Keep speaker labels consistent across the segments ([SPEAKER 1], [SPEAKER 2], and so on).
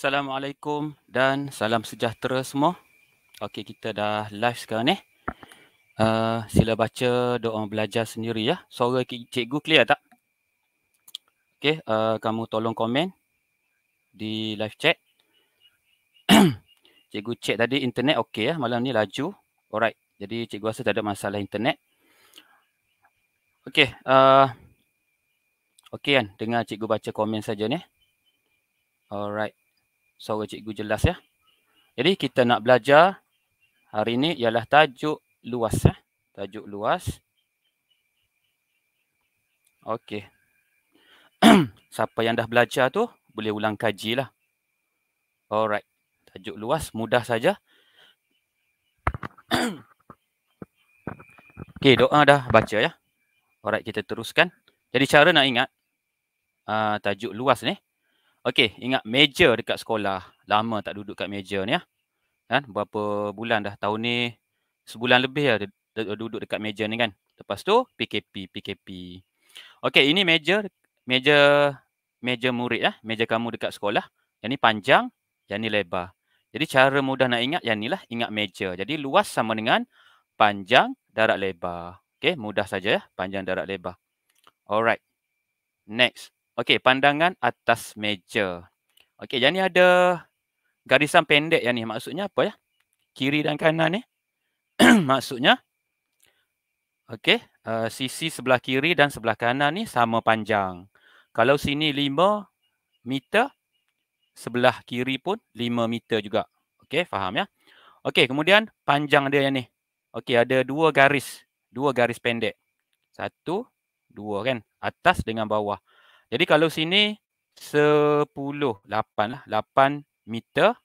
[SPEAKER 1] Assalamualaikum dan salam sejahtera semua. Okey, kita dah live sekarang ni. Eh? Uh, sila baca doa belajar sendiri ya. Suara cikgu clear tak? Okey, uh, kamu tolong komen di live chat. cikgu cek tadi internet okey ya. Malam ni laju. Alright. Jadi cikgu rasa tak ada masalah internet. Okey, uh, okey kan dengar cikgu baca komen saja ni. Alright suara cikgu jelas ya. Jadi kita nak belajar hari ini ialah tajuk luas ya. Tajuk luas. Okey. Siapa yang dah belajar tu boleh ulang kaji lah. Alright. Tajuk luas mudah saja. Okey, doa dah baca ya. Alright, kita teruskan. Jadi cara nak ingat uh, tajuk luas ni, Okey, ingat meja dekat sekolah. Lama tak duduk kat meja ni ya. Kan? Berapa bulan dah tahun ni? Sebulan lebih ya duduk dekat meja ni kan. Lepas tu PKP, PKP. Okey, ini meja meja meja murid ya. Meja kamu dekat sekolah. Yang ni panjang, yang ni lebar. Jadi cara mudah nak ingat yang inilah ingat meja. Jadi luas sama dengan panjang darat lebar. Okey, mudah saja ya. Panjang darat lebar. Alright. Next. Okey, pandangan atas meja. Okey, yang ni ada garisan pendek yang ni. Maksudnya apa ya? Kiri dan kanan ni. Maksudnya, okey, uh, sisi sebelah kiri dan sebelah kanan ni sama panjang. Kalau sini 5 meter, sebelah kiri pun 5 meter juga. Okey, faham ya? Okey, kemudian panjang dia yang ni. Okey, ada dua garis. Dua garis pendek. Satu, dua kan. Atas dengan bawah. Jadi kalau sini 10, 8 lah. 8 meter.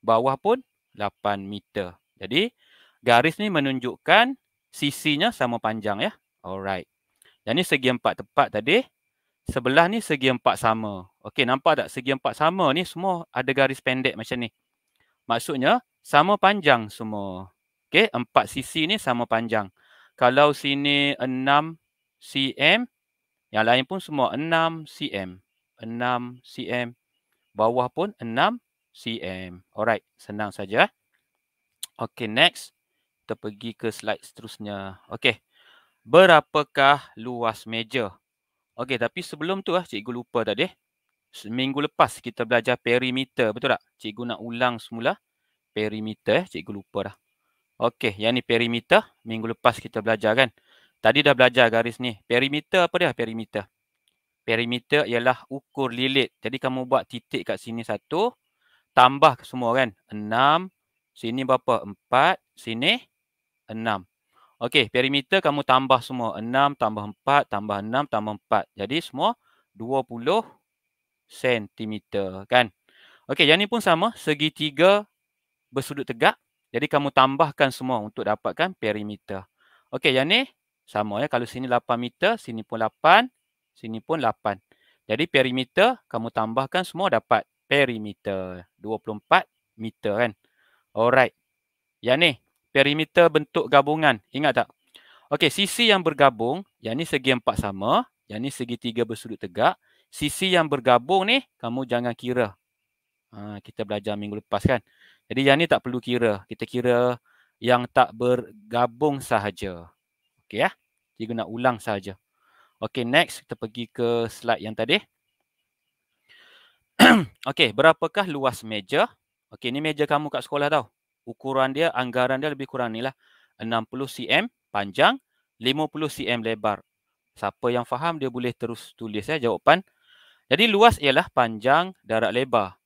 [SPEAKER 1] Bawah pun 8 meter. Jadi garis ni menunjukkan sisinya sama panjang ya. Alright. Dan ni segi empat tepat tadi. Sebelah ni segi empat sama. Okey nampak tak segi empat sama ni semua ada garis pendek macam ni. Maksudnya sama panjang semua. Okey empat sisi ni sama panjang. Kalau sini 6 cm, yang lain pun semua 6 cm. 6 cm. Bawah pun 6 cm. Alright. Senang saja. Eh. Okay, next. Kita pergi ke slide seterusnya. Okay. Berapakah luas meja? Okay, tapi sebelum tu lah cikgu lupa tadi. Eh. Seminggu lepas kita belajar perimeter. Betul tak? Cikgu nak ulang semula. Perimeter eh. Cikgu lupa dah. Okay, yang ni perimeter. Minggu lepas kita belajar kan. Tadi dah belajar garis ni. Perimeter apa dia? Perimeter. Perimeter ialah ukur lilit. Jadi kamu buat titik kat sini satu. Tambah semua kan. Enam. Sini berapa? Empat. Sini enam. Okey. Perimeter kamu tambah semua. Enam tambah empat. Tambah enam tambah empat. Jadi semua dua puluh sentimeter kan. Okey. Yang ni pun sama. Segitiga bersudut tegak. Jadi kamu tambahkan semua untuk dapatkan perimeter. Okey. Yang ni sama ya kalau sini 8 meter sini pun 8 sini pun 8 jadi perimeter kamu tambahkan semua dapat perimeter 24 meter kan alright yang ni perimeter bentuk gabungan ingat tak okey sisi yang bergabung yang ni segi empat sama yang ni segi tiga bersudut tegak sisi yang bergabung ni kamu jangan kira ha, kita belajar minggu lepas kan jadi yang ni tak perlu kira kita kira yang tak bergabung sahaja Okey ya. Eh? Dia guna ulang saja. Okay next kita pergi ke slide yang tadi. okay berapakah luas meja? Okay ni meja kamu kat sekolah tau. Ukuran dia, anggaran dia lebih kurang ni lah. 60 cm panjang, 50 cm lebar. Siapa yang faham dia boleh terus tulis ya jawapan. Jadi luas ialah panjang darat lebar.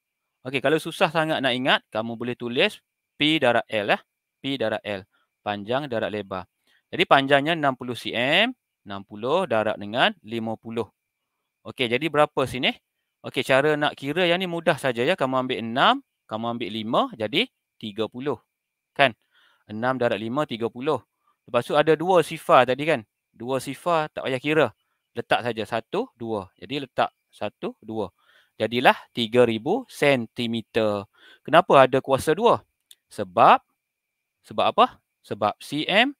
[SPEAKER 1] Okey, kalau susah sangat nak ingat, kamu boleh tulis P darat L ya. P darat L. Panjang darat lebar. Jadi panjangnya 60 cm, 60 darab dengan 50. Okey, jadi berapa sini? Okey, cara nak kira yang ni mudah saja ya. Kamu ambil 6, kamu ambil 5, jadi 30. Kan? 6 darab 5, 30. Lepas tu ada dua sifar tadi kan? Dua sifar tak payah kira. Letak saja 1, 2. Jadi letak 1, 2. Jadilah 3,000 cm. Kenapa ada kuasa 2? Sebab, sebab apa? Sebab CM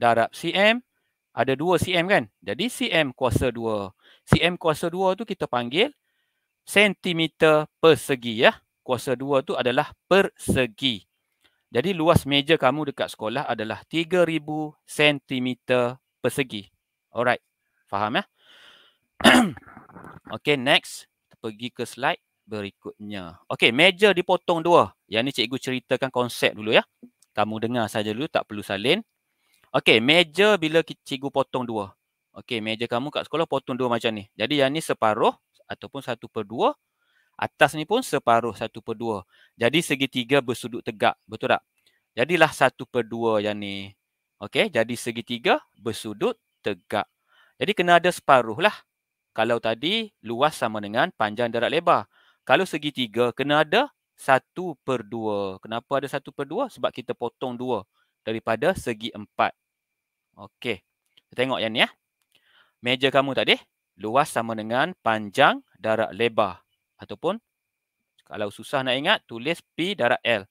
[SPEAKER 1] darab CM ada dua CM kan jadi CM kuasa dua CM kuasa dua tu kita panggil sentimeter persegi ya kuasa dua tu adalah persegi jadi luas meja kamu dekat sekolah adalah 3000 sentimeter persegi alright faham ya Okay, next kita pergi ke slide berikutnya. Okay, meja dipotong dua. Yang ni cikgu ceritakan konsep dulu ya. Kamu dengar saja dulu, tak perlu salin. Okey, meja bila cikgu potong dua. Okey, meja kamu kat sekolah potong dua macam ni. Jadi yang ni separuh ataupun satu per dua. Atas ni pun separuh satu per dua. Jadi segitiga bersudut tegak. Betul tak? Jadilah satu per dua yang ni. Okey, jadi segitiga bersudut tegak. Jadi kena ada separuh lah. Kalau tadi luas sama dengan panjang darat lebar. Kalau segitiga kena ada satu per dua. Kenapa ada satu per dua? Sebab kita potong dua daripada segi empat. Okey. Kita tengok yang ni ya. Meja kamu tadi. Luas sama dengan panjang darab lebar. Ataupun kalau susah nak ingat, tulis P darab L.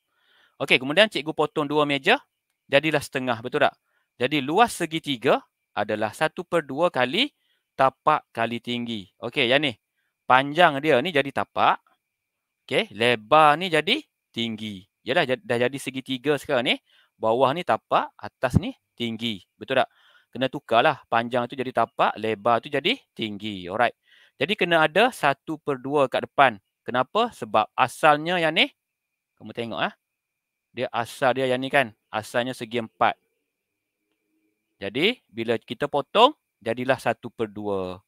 [SPEAKER 1] Okey, kemudian cikgu potong dua meja. Jadilah setengah, betul tak? Jadi luas segi tiga adalah satu per dua kali tapak kali tinggi. Okey, yang ni. Panjang dia ni jadi tapak. Okey, lebar ni jadi tinggi. Yalah, dah jadi segi tiga sekarang ni bawah ni tapak, atas ni tinggi. Betul tak? Kena tukarlah. Panjang tu jadi tapak, lebar tu jadi tinggi. Alright. Jadi kena ada satu per dua kat depan. Kenapa? Sebab asalnya yang ni, kamu tengok ah. Dia asal dia yang ni kan. Asalnya segi empat. Jadi, bila kita potong, jadilah satu per dua.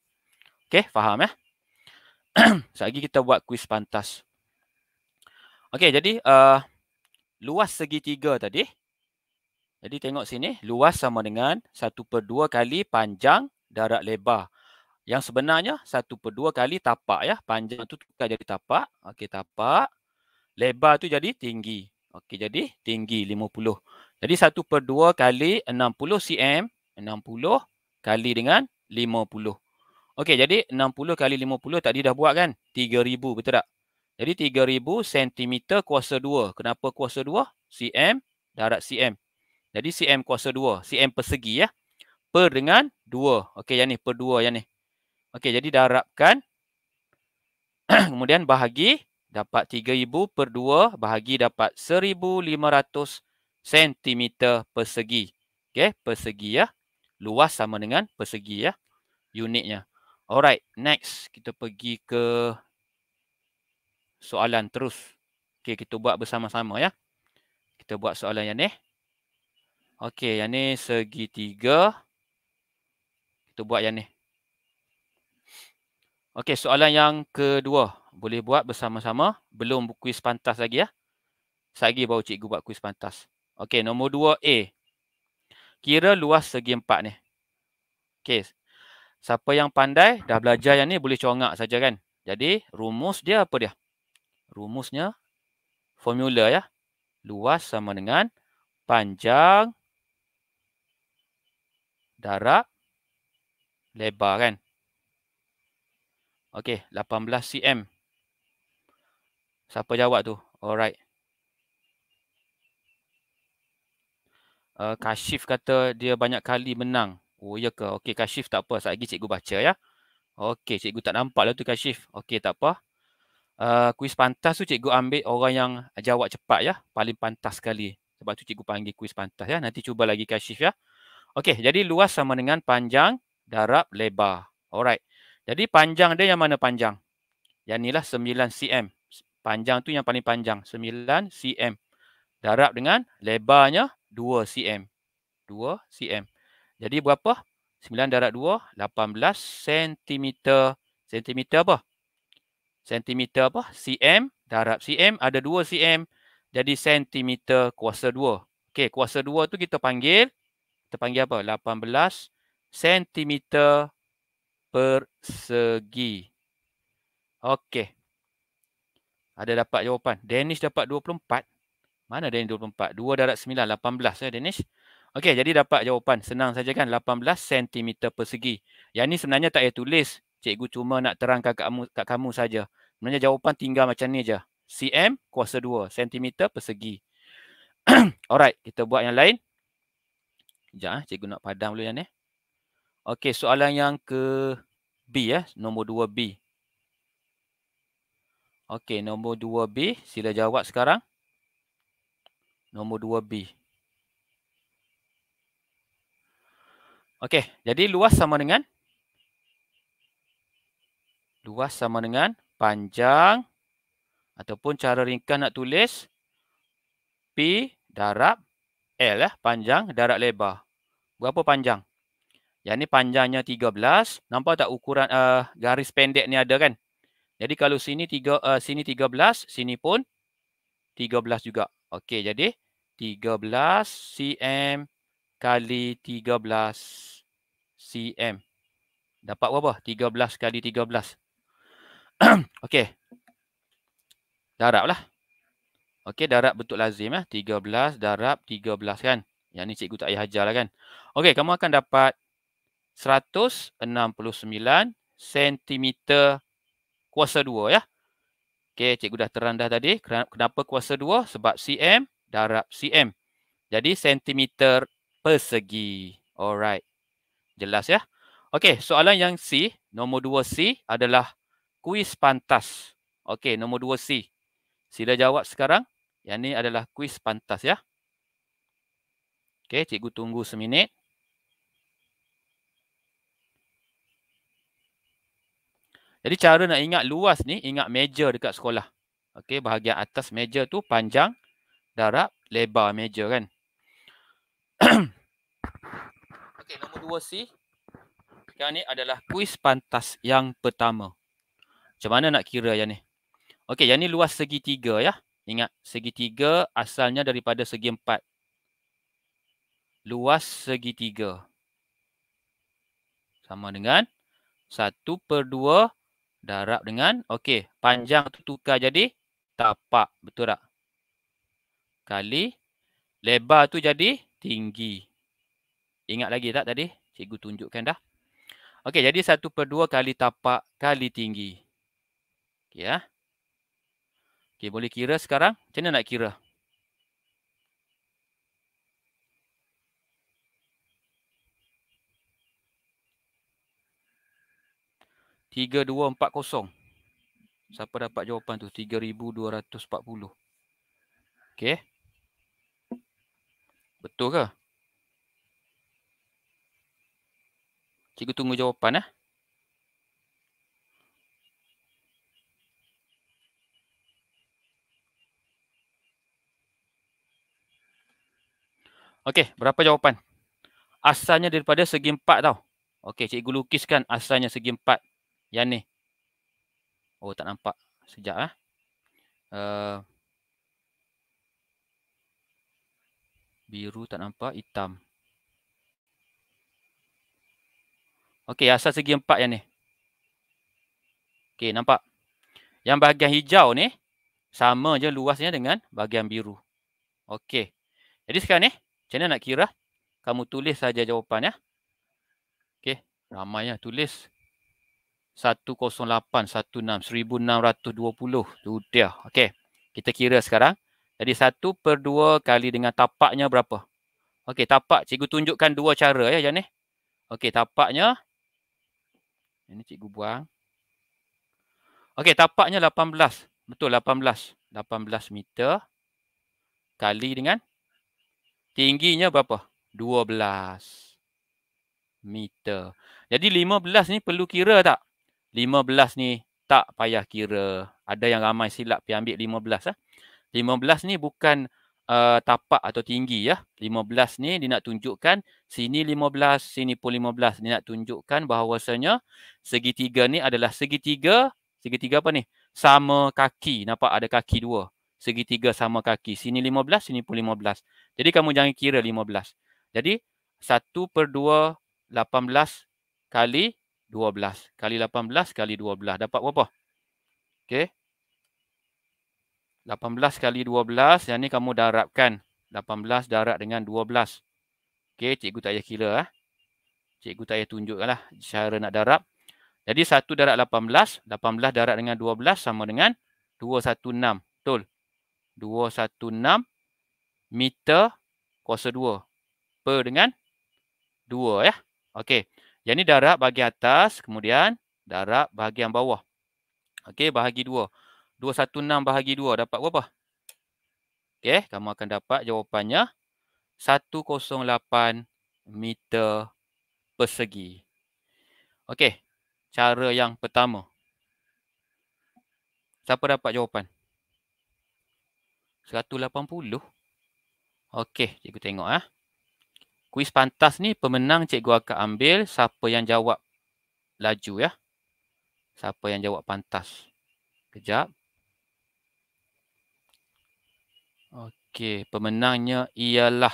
[SPEAKER 1] Okay, faham ya? Sekejap kita buat kuis pantas. Okay, jadi uh, luas segi 3 tadi, jadi tengok sini, luas sama dengan 1 per 2 kali panjang darat lebar. Yang sebenarnya 1 per 2 kali tapak ya. Panjang tu tukar jadi tapak. Okey, tapak. Lebar tu jadi tinggi. Okey, jadi tinggi 50. Jadi 1 per 2 kali 60 cm. 60 kali dengan 50. Okey, jadi 60 kali 50 tadi dah buat kan? 3,000 betul tak? Jadi 3,000 cm kuasa 2. Kenapa kuasa 2? cm, darat cm. Jadi CM kuasa 2. CM persegi ya. Per dengan 2. Okey yang ni per 2 yang ni. Okey jadi darabkan. Kemudian bahagi dapat 3000 per 2 bahagi dapat 1500 cm persegi. Okey persegi ya. Luas sama dengan persegi ya. Unitnya. Alright next kita pergi ke soalan terus. Okey kita buat bersama-sama ya. Kita buat soalan yang ni. Okey, yang ni segitiga. Kita buat yang ni. Okey, soalan yang kedua. Boleh buat bersama-sama. Belum kuis pantas lagi ya. Sagi baru cikgu buat kuis pantas. Okey, nombor dua a Kira luas segi empat ni. Okey. Siapa yang pandai dah belajar yang ni boleh congak saja kan. Jadi rumus dia apa dia? Rumusnya formula ya. Luas sama dengan panjang darab lebar kan. Okey, 18 cm. Siapa jawab tu? Alright. Uh, Kashif kata dia banyak kali menang. Oh, ya ke? Okey, Kashif tak apa. Sekejap lagi cikgu baca ya. Okey, cikgu tak nampak lah tu Kashif. Okey, tak apa. Uh, kuis pantas tu cikgu ambil orang yang jawab cepat ya. Paling pantas sekali. Sebab tu cikgu panggil kuis pantas ya. Nanti cuba lagi Kashif ya. Okey, jadi luas sama dengan panjang darab lebar. Alright. Jadi panjang dia yang mana panjang? Yang inilah 9 cm. Panjang tu yang paling panjang, 9 cm. Darab dengan lebarnya 2 cm. 2 cm. Jadi berapa? 9 darab 2, 18 cm. cm apa? cm apa? cm darab cm ada 2 cm. Jadi sentimeter kuasa 2. Okey, kuasa 2 tu kita panggil terpanggil apa? 18 cm persegi. Okey. Ada dapat jawapan. Dennis dapat 24. Mana Dennis 24? 2 darat 9, 18 ya Dennis. Okey, jadi dapat jawapan. Senang saja kan? 18 cm persegi. Yang ni sebenarnya tak payah tulis. Cikgu cuma nak terangkan kat kamu, kat kamu saja. Sebenarnya jawapan tinggal macam ni aja. CM kuasa 2 cm persegi. Alright, kita buat yang lain. Sekejap eh. Cikgu nak padam dulu yang ni. Eh. Okey, soalan yang ke B eh. Nombor 2B. Okey, nombor 2B. Sila jawab sekarang. Nombor 2B. Okey, jadi luas sama dengan luas sama dengan panjang ataupun cara ringkas nak tulis P darab L lah panjang darat lebar. Berapa panjang? Yang ni panjangnya 13. Nampak tak ukuran uh, garis pendek ni ada kan? Jadi kalau sini tiga, uh, sini 13, sini pun 13 juga. Okey, jadi 13 cm kali 13 cm. Dapat berapa? 13 kali 13. Okey. Darab lah. Okey, darab bentuk lazim eh. 13 darab 13 kan. Yang ni cikgu tak payah ajar lah kan. Okey, kamu akan dapat 169 cm kuasa 2 ya. Okey, cikgu dah terang dah tadi. Kenapa kuasa 2? Sebab cm darab cm. Jadi, cm persegi. Alright. Jelas ya. Okey, soalan yang C, nombor 2C adalah kuis pantas. Okey, nombor 2C. Sila jawab sekarang. Yang ni adalah kuis pantas ya. Okey, cikgu tunggu seminit. Jadi cara nak ingat luas ni, ingat meja dekat sekolah. Okey, bahagian atas meja tu panjang, darab, lebar meja kan. Okey, nombor dua C. Yang ni adalah kuis pantas yang pertama. Macam mana nak kira yang ni? Okey, yang ni luas segi tiga ya. Ingat, segitiga asalnya daripada segi empat. Luas segitiga. Sama dengan 1 per 2 darab dengan, okey, panjang tu tukar jadi tapak, betul tak? Kali lebar tu jadi tinggi. Ingat lagi tak tadi? Cikgu tunjukkan dah. Okey, jadi 1 per 2 kali tapak kali tinggi. Okey, ya. Ha? Okey, boleh kira sekarang? Macam mana nak kira? Tiga, dua, empat, kosong. Siapa dapat jawapan tu? Tiga ribu dua ratus empat puluh. Okey. Betul ke? Cikgu tunggu jawapan lah. Eh? Okey, berapa jawapan? Asalnya daripada segi empat tau. Okey, cikgu lukiskan asalnya segi empat. Yang ni. Oh, tak nampak. Sekejap lah. Uh, biru tak nampak. Hitam. Okey, asal segi empat yang ni. Okey, nampak? Yang bahagian hijau ni, sama je luasnya dengan bahagian biru. Okey. Jadi sekarang ni, macam mana nak kira? Kamu tulis saja jawapan ya. Okey, ramai ya tulis. 108161620 tu dia. Okey. Kita kira sekarang. Jadi 1 per 2 kali dengan tapaknya berapa? Okey, tapak cikgu tunjukkan dua cara ya macam Okey, tapaknya ini cikgu buang. Okey, tapaknya 18. Betul 18. 18 meter kali dengan Tingginya berapa? 12 meter. Jadi 15 ni perlu kira tak? 15 ni tak payah kira. Ada yang ramai silap pergi ambil 15 lah. Ha? 15 ni bukan uh, tapak atau tinggi ya. 15 ni dia nak tunjukkan sini 15, sini pun 15. Dia nak tunjukkan bahawasanya segitiga ni adalah segitiga. Segitiga apa ni? Sama kaki. Nampak ada kaki dua segitiga sama kaki. Sini lima belas, sini pun belas. Jadi kamu jangan kira lima belas. Jadi satu per dua lapan belas kali dua belas Kali lapan belas kali dua belas. Dapat berapa? Okey. Lapan belas kali 12. Yang ni kamu darabkan. lapan belas darab dengan dua belas. Okey. Cikgu tak payah kira. Eh. Cikgu tak payah tunjukkanlah cara nak darab. Jadi satu darab lapan belas, lapan belas darab dengan dua belas sama dengan dua satu enam. Betul. 216 meter kuasa 2 per dengan 2 ya. Okey. Yang ni darab bagi atas kemudian darab bagi yang bawah. Okey bahagi 2. 216 bahagi 2 dapat berapa? Okey, kamu akan dapat jawapannya 108 meter persegi. Okey, cara yang pertama. Siapa dapat jawapan? 180. Okey, cikgu tengok ah. Ha. Kuis pantas ni pemenang cikgu akan ambil siapa yang jawab laju ya. Siapa yang jawab pantas. Kejap. Okey, pemenangnya ialah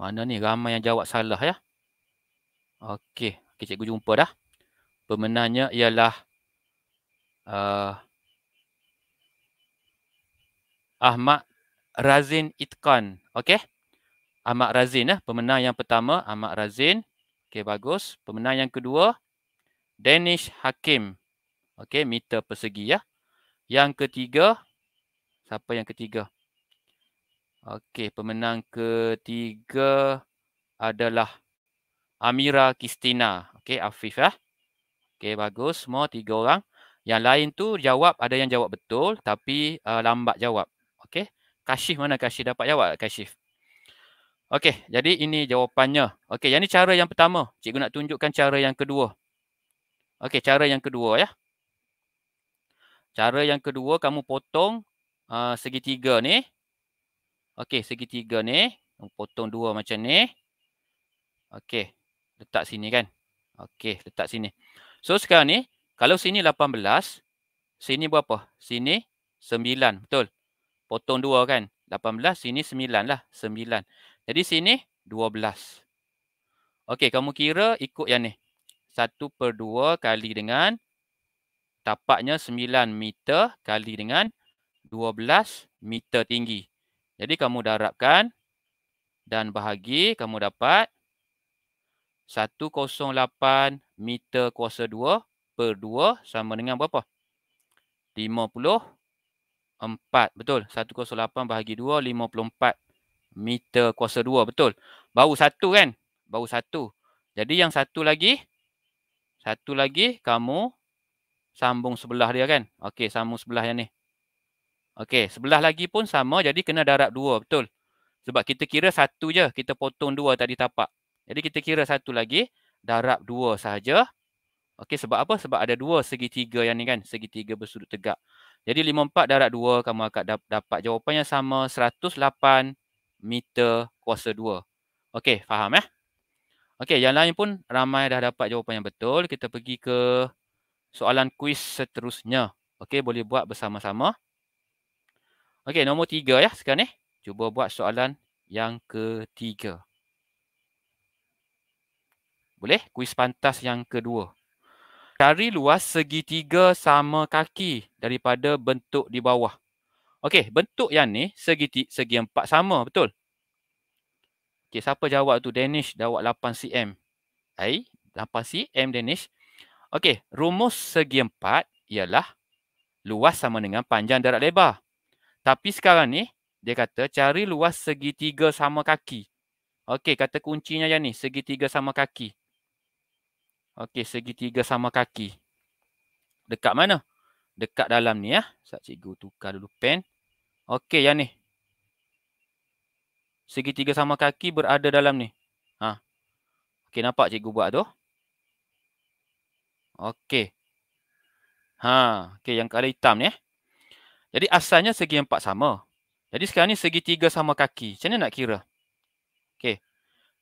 [SPEAKER 1] mana ni ramai yang jawab salah ya. Okey, okay, cikgu jumpa dah. Pemenangnya ialah uh, Ahmad Razin Itkan. Okey. Ahmad Razin eh. Pemenang yang pertama Ahmad Razin. Okey bagus. Pemenang yang kedua Danish Hakim. Okey meter persegi ya. Yang ketiga siapa yang ketiga? Okey pemenang ketiga adalah Amira Kistina, Okey Afif ya. Okey bagus semua tiga orang. Yang lain tu jawab ada yang jawab betul tapi uh, lambat jawab kasih mana kasih dapat jawab kasih. Okey, jadi ini jawapannya. Okey, yang ni cara yang pertama. Cikgu nak tunjukkan cara yang kedua. Okey, cara yang kedua ya. Cara yang kedua kamu potong uh, segitiga ni. Okey, segitiga ni. Potong dua macam ni. Okey, letak sini kan. Okey, letak sini. So sekarang ni, kalau sini 18, sini berapa? Sini 9, betul? potong dua kan. 18 sini 9 lah. 9. Jadi sini 12. Okey kamu kira ikut yang ni. 1 per 2 kali dengan tapaknya 9 meter kali dengan 12 meter tinggi. Jadi kamu darabkan dan bahagi kamu dapat 108 meter kuasa 2 per 2 sama dengan berapa? 54 betul 108 bahagi 2 54 meter kuasa 2 betul baru satu kan baru satu jadi yang satu lagi satu lagi kamu sambung sebelah dia kan okey sambung sebelah yang ni okey sebelah lagi pun sama jadi kena darab 2 betul sebab kita kira satu je kita potong 2 tadi tapak jadi kita kira satu lagi darab 2 sahaja okey sebab apa sebab ada dua segitiga yang ni kan segitiga bersudut tegak jadi 54 darat 2 kamu akan dap- dapat jawapan yang sama 108 meter kuasa 2. Okey, faham ya? Okey, yang lain pun ramai dah dapat jawapan yang betul. Kita pergi ke soalan kuis seterusnya. Okey, boleh buat bersama-sama. Okey, nombor 3 ya sekarang ni. Cuba buat soalan yang ketiga. Boleh? Kuis pantas yang kedua. Cari luas segitiga sama kaki daripada bentuk di bawah. Okey, bentuk yang ni segi segi empat sama, betul? Okey, siapa jawab tu? Danish jawab 8 cm. Hai, 8 cm Danish. Okey, rumus segi empat ialah luas sama dengan panjang darat lebar. Tapi sekarang ni dia kata cari luas segitiga sama kaki. Okey, kata kuncinya yang ni, segitiga sama kaki. Okey, segitiga sama kaki. Dekat mana? Dekat dalam ni ya. Sat cikgu tukar dulu pen. Okey, yang ni. Segitiga sama kaki berada dalam ni. Ha. Okey, nampak cikgu buat tu? Okey. Ha, okey yang kala hitam ni eh. Jadi asalnya segi empat sama. Jadi sekarang ni segitiga sama kaki. Macam mana nak kira? Okey.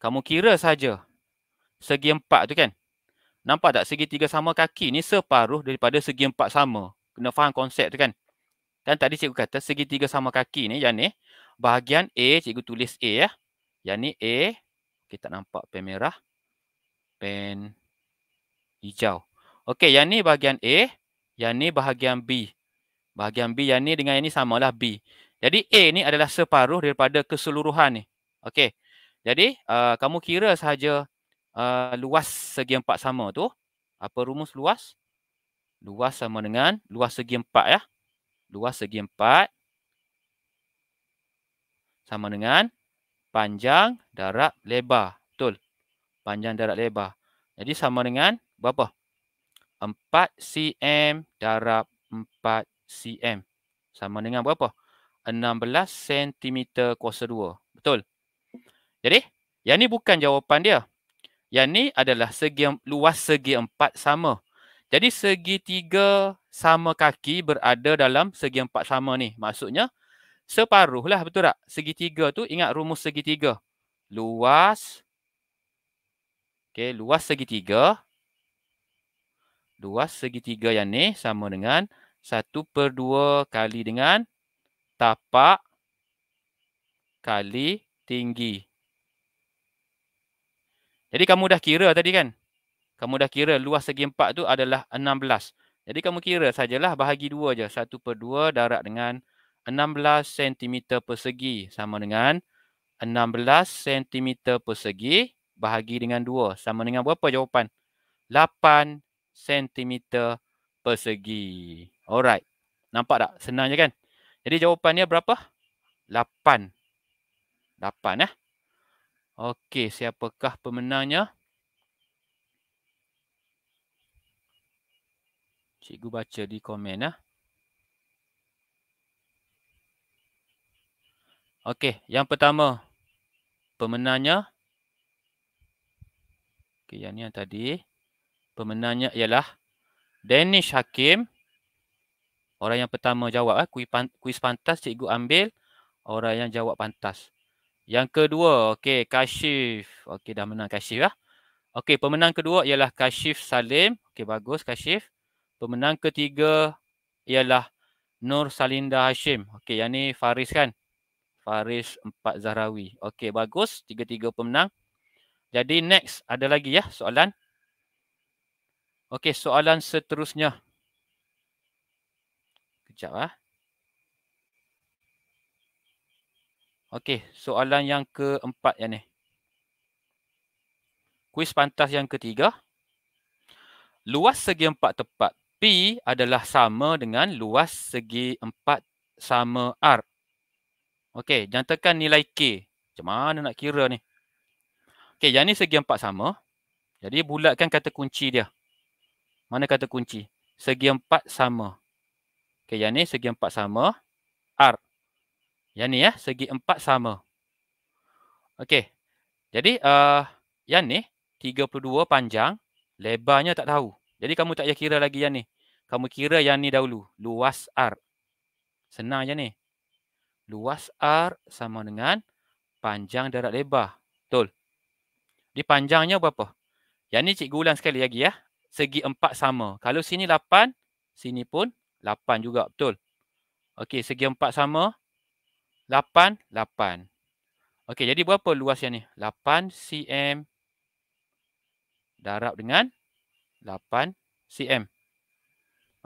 [SPEAKER 1] Kamu kira saja segi empat tu kan? Nampak tak segitiga sama kaki ni separuh daripada segi empat sama. Kena faham konsep tu kan. Dan tadi cikgu kata segitiga sama kaki ni yang ni bahagian A cikgu tulis A ya. Yang ni A kita nampak pen merah pen hijau. Okey yang ni bahagian A, yang ni bahagian B. Bahagian B yang ni dengan yang ni samalah B. Jadi A ni adalah separuh daripada keseluruhan ni. Okey. Jadi uh, kamu kira sahaja Uh, luas segi empat sama tu. Apa rumus luas? Luas sama dengan luas segi empat ya. Luas segi empat sama dengan panjang darab lebar. Betul. Panjang darab lebar. Jadi sama dengan berapa? 4 cm darab 4 cm. Sama dengan berapa? 16 cm kuasa 2. Betul. Jadi, yang ni bukan jawapan dia. Yang ni adalah segi luas segi empat sama. Jadi segi tiga sama kaki berada dalam segi empat sama ni. Maksudnya separuh lah betul tak? Segi tiga tu ingat rumus segi tiga. Luas. Okay, luas segi tiga. Luas segi tiga yang ni sama dengan satu per dua kali dengan tapak kali tinggi. Jadi kamu dah kira tadi kan? Kamu dah kira luas segi empat tu adalah 16. Jadi kamu kira sajalah bahagi dua je. Satu per dua darat dengan 16 cm persegi sama dengan 16 cm persegi bahagi dengan 2 sama dengan berapa jawapan? 8 cm persegi. Alright. Nampak tak? Senang je kan? Jadi jawapannya berapa? 8. 8 eh. Ya? Okey, siapakah pemenangnya? Cikgu baca di komen. Ah. Okey, yang pertama. Pemenangnya. Okey, yang ni yang tadi. Pemenangnya ialah Danish Hakim. Orang yang pertama jawab. Eh. Ah. Kuis pantas cikgu ambil. Orang yang jawab pantas. Yang kedua, okey, Kashif. Okey, dah menang Kashif lah. Okey, pemenang kedua ialah Kashif Salim. Okey, bagus Kashif. Pemenang ketiga ialah Nur Salinda Hashim. Okey, yang ni Faris kan? Faris Empat Zahrawi. Okey, bagus. Tiga-tiga pemenang. Jadi next ada lagi ya soalan. Okey, soalan seterusnya. Kejap lah. Ya. Okey, soalan yang keempat yang ni. Kuis pantas yang ketiga. Luas segi empat tepat P adalah sama dengan luas segi empat sama R. Okey, jantakan nilai K. Macam mana nak kira ni? Okey, yang ni segi empat sama. Jadi bulatkan kata kunci dia. Mana kata kunci? Segi empat sama. Okey, yang ni segi empat sama. R. Yang ni ya, segi empat sama. Okey. Jadi uh, yang ni 32 panjang, lebarnya tak tahu. Jadi kamu tak payah kira lagi yang ni. Kamu kira yang ni dahulu. Luas R. Senang je ni. Luas R sama dengan panjang darat lebar. Betul. Di panjangnya berapa? Yang ni cikgu ulang sekali lagi ya. Segi empat sama. Kalau sini lapan, sini pun lapan juga. Betul. Okey, segi empat sama. 8, 8. Okey, jadi berapa luas yang ni? 8 cm darab dengan 8 cm.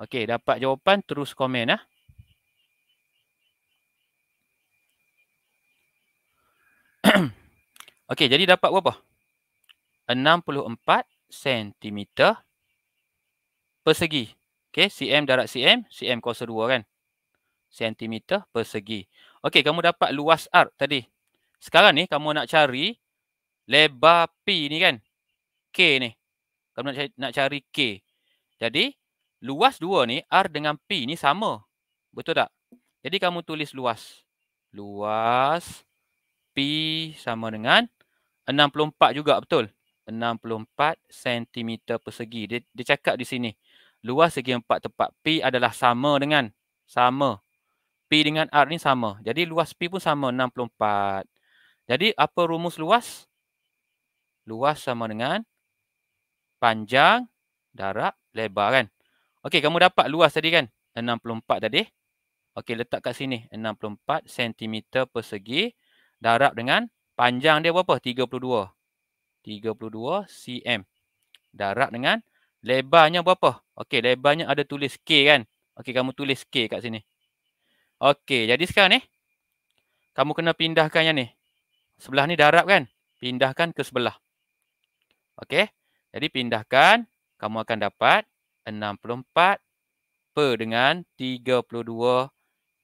[SPEAKER 1] Okey, dapat jawapan terus komen lah. Okey, jadi dapat berapa? 64 cm persegi. Okey, cm darab cm, cm kuasa 2 kan? Sentimeter persegi. Okey, kamu dapat luas r tadi. Sekarang ni kamu nak cari lebar P ni kan? K ni. Kamu nak cari, nak cari K. Jadi, luas dua ni, R dengan P ni sama. Betul tak? Jadi, kamu tulis luas. Luas P sama dengan 64 juga, betul? 64 cm persegi. Dia, dia cakap di sini. Luas segi empat tepat P adalah sama dengan. Sama. P dengan R ni sama. Jadi luas P pun sama 64. Jadi apa rumus luas? Luas sama dengan panjang darab lebar kan. Okey, kamu dapat luas tadi kan? 64 tadi. Okey, letak kat sini. 64 cm persegi darab dengan panjang dia berapa? 32. 32 cm. Darab dengan lebarnya berapa? Okey, lebarnya ada tulis K kan? Okey, kamu tulis K kat sini. Okey, jadi sekarang ni kamu kena pindahkan yang ni. Sebelah ni darab kan? Pindahkan ke sebelah. Okey. Jadi pindahkan, kamu akan dapat 64 per dengan 32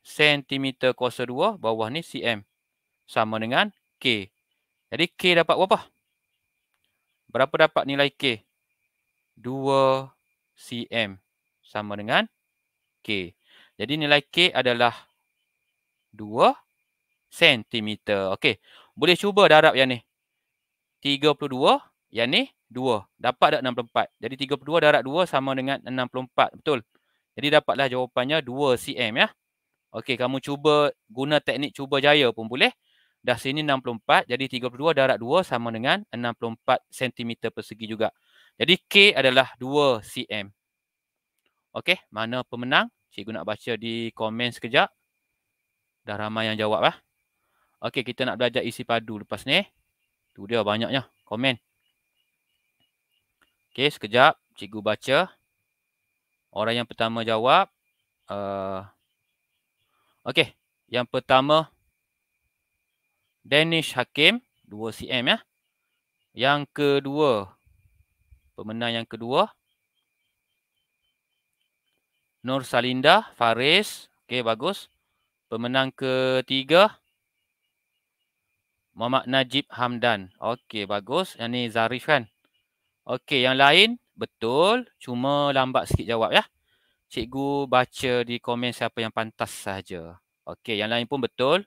[SPEAKER 1] cm kuasa 2 bawah ni cm sama dengan k. Jadi k dapat berapa? Berapa dapat nilai k? 2 cm sama dengan k. Jadi nilai K adalah 2 cm. Okey. Boleh cuba darab yang ni. 32 yang ni 2. Dapat tak 64? Jadi 32 darab 2 sama dengan 64. Betul. Jadi dapatlah jawapannya 2 cm ya. Okey, kamu cuba guna teknik cuba jaya pun boleh. Dah sini 64, jadi 32 darab 2 sama dengan 64 cm persegi juga. Jadi K adalah 2 cm. Okey, mana pemenang? Cikgu nak baca di komen sekejap. Dah ramai yang jawab lah. Okey, kita nak belajar isi padu lepas ni. Tu dia banyaknya. Komen. Okey, sekejap. Cikgu baca. Orang yang pertama jawab. Uh, Okey, yang pertama. Danish Hakim. 2 cm ya. Yang kedua. Pemenang yang kedua. Uh, Nur Salinda Faris. Okey, bagus. Pemenang ketiga. Muhammad Najib Hamdan. Okey, bagus. Yang ni Zarif kan? Okey, yang lain betul. Cuma lambat sikit jawab ya. Cikgu baca di komen siapa yang pantas saja. Okey, yang lain pun betul.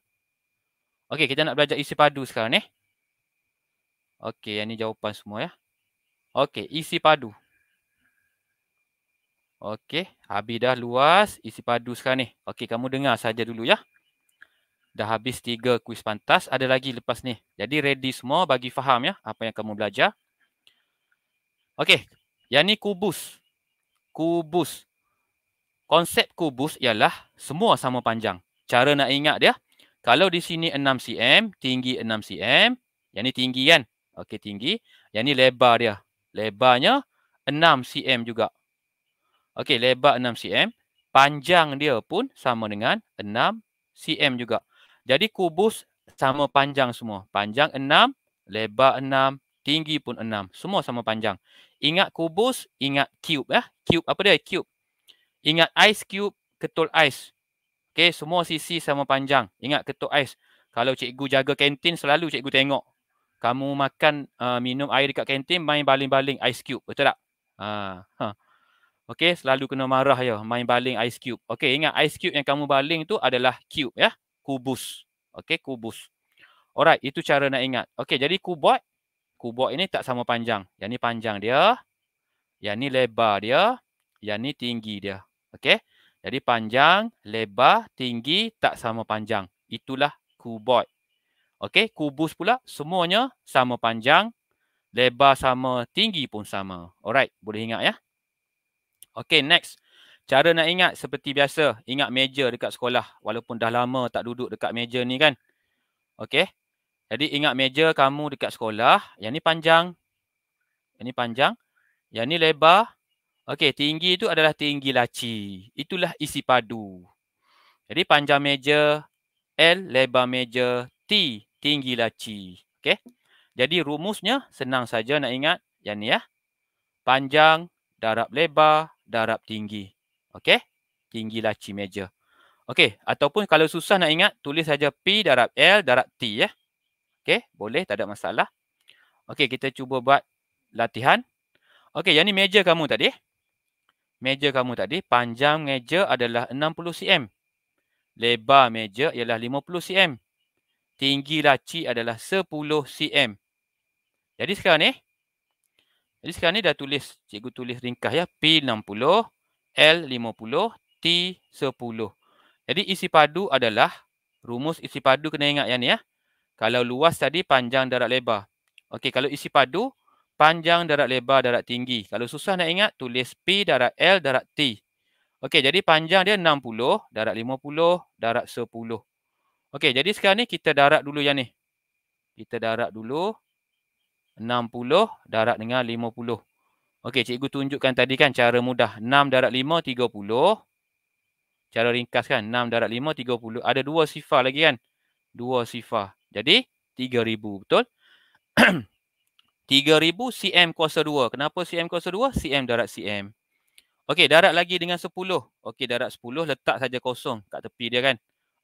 [SPEAKER 1] Okey, kita nak belajar isi padu sekarang ni. Okey, yang ni jawapan semua ya. Okey, isi padu. Okey, habis dah luas isi padu sekarang ni. Okey, kamu dengar saja dulu ya. Dah habis tiga kuis pantas, ada lagi lepas ni. Jadi ready semua bagi faham ya apa yang kamu belajar. Okey, yang ni kubus. Kubus. Konsep kubus ialah semua sama panjang. Cara nak ingat dia, kalau di sini 6 cm, tinggi 6 cm, yang ni tinggi kan? Okey, tinggi. Yang ni lebar dia. Lebarnya 6 cm juga. Okey, lebar 6 cm. Panjang dia pun sama dengan 6 cm juga. Jadi kubus sama panjang semua. Panjang 6, lebar 6, tinggi pun 6. Semua sama panjang. Ingat kubus, ingat cube. Eh? Cube apa dia? Cube. Ingat ice cube, ketul ice. Okey, semua sisi sama panjang. Ingat ketul ice. Kalau cikgu jaga kantin, selalu cikgu tengok. Kamu makan, uh, minum air dekat kantin, main baling-baling ice cube. Betul tak? Uh, ah, huh. Ha. Okey, selalu kena marah ya main baling ice cube. Okey, ingat ice cube yang kamu baling tu adalah cube ya, kubus. Okey, kubus. Alright, itu cara nak ingat. Okey, jadi kuboid kuboid ini tak sama panjang. Yang ni panjang dia, yang ni lebar dia, yang ni tinggi dia. Okey. Jadi panjang, lebar, tinggi tak sama panjang. Itulah kuboid. Okey, kubus pula semuanya sama panjang, lebar sama, tinggi pun sama. Alright, boleh ingat ya. Okay next. Cara nak ingat seperti biasa. Ingat meja dekat sekolah. Walaupun dah lama tak duduk dekat meja ni kan. Okay. Jadi ingat meja kamu dekat sekolah. Yang ni panjang. Yang ni panjang. Yang ni lebar. Okay tinggi tu adalah tinggi laci. Itulah isi padu. Jadi panjang meja. L lebar meja. T tinggi laci. Okay. Jadi rumusnya senang saja nak ingat. Yang ni ya. Panjang darab lebar darab tinggi. Okey? Tinggi laci meja. Okey, ataupun kalau susah nak ingat, tulis saja P darab L darab T ya. Okey, boleh tak ada masalah. Okey, kita cuba buat latihan. Okey, yang ni meja kamu tadi. Meja kamu tadi panjang meja adalah 60 cm. Lebar meja ialah 50 cm. Tinggi laci adalah 10 cm. Jadi sekarang ni, jadi sekarang ni dah tulis, cikgu tulis ringkas ya. P60, L50, T10. Jadi isi padu adalah, rumus isi padu kena ingat yang ni ya. Kalau luas tadi panjang darat lebar. Okey, kalau isi padu, panjang darat lebar darat tinggi. Kalau susah nak ingat, tulis P darat L darat T. Okey, jadi panjang dia 60, darat 50, darat 10. Okey, jadi sekarang ni kita darat dulu yang ni. Kita darat dulu. 60 darab dengan 50. Okey, cikgu tunjukkan tadi kan cara mudah. 6 darab 5, 30. Cara ringkas kan. 6 darat 5, 30. Ada dua sifar lagi kan. Dua sifar. Jadi, 3,000. Betul? 3,000 cm kuasa 2. Kenapa cm kuasa 2? cm darat cm. Okey, darat lagi dengan 10. Okey, darat 10. Letak saja kosong kat tepi dia kan.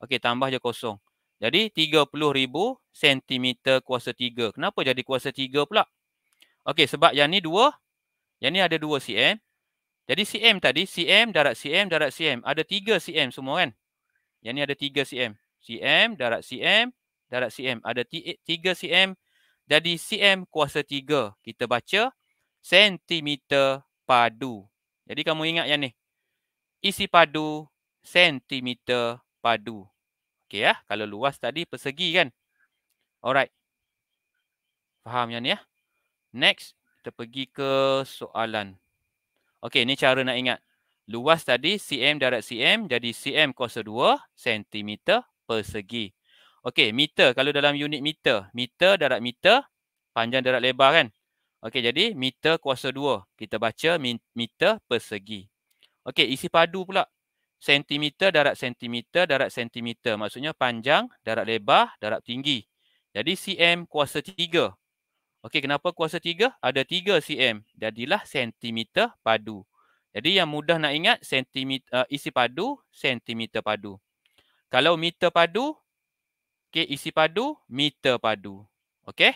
[SPEAKER 1] Okey, tambah je kosong. Jadi 30,000 cm kuasa 3. Kenapa jadi kuasa 3 pula? Okey, sebab yang ni 2. Yang ni ada 2 cm. Jadi cm tadi, cm, darat cm, darat cm. Ada 3 cm semua kan? Yang ni ada 3 cm. cm, darat cm, darat cm. Ada 3 eh, cm. Jadi cm kuasa 3. Kita baca cm padu. Jadi kamu ingat yang ni. Isi padu, cm padu. Okey ya. Kalau luas tadi persegi kan. Alright. Faham yang ni ya. Next. Kita pergi ke soalan. Okey ni cara nak ingat. Luas tadi cm darat cm. Jadi cm kuasa 2 cm persegi. Okey meter. Kalau dalam unit meter. Meter darat meter. Panjang darat lebar kan. Okey jadi meter kuasa 2. Kita baca meter persegi. Okey isi padu pula sentimeter darat sentimeter darat sentimeter maksudnya panjang darat lebar darat tinggi jadi cm kuasa 3 okey kenapa kuasa 3 ada 3 cm jadilah sentimeter padu jadi yang mudah nak ingat sentimeter uh, isi padu sentimeter padu kalau meter padu okey isi padu meter padu okey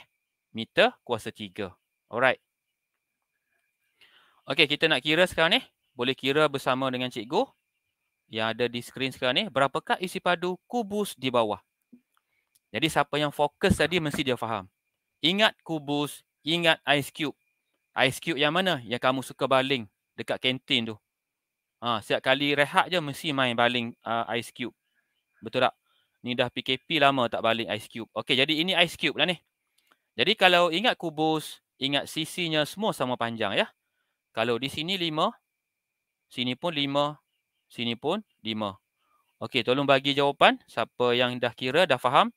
[SPEAKER 1] meter kuasa 3 alright okey kita nak kira sekarang ni boleh kira bersama dengan cikgu yang ada di skrin sekarang ni, berapakah isi padu kubus di bawah? Jadi siapa yang fokus tadi mesti dia faham. Ingat kubus, ingat ice cube. Ice cube yang mana yang kamu suka baling dekat kantin tu. Ha, setiap kali rehat je mesti main baling uh, ice cube. Betul tak? Ni dah PKP lama tak baling ice cube. Okey, jadi ini ice cube lah ni. Jadi kalau ingat kubus, ingat sisinya semua sama panjang ya. Kalau di sini lima, sini pun lima sini pun 5. Okey, tolong bagi jawapan siapa yang dah kira dah faham.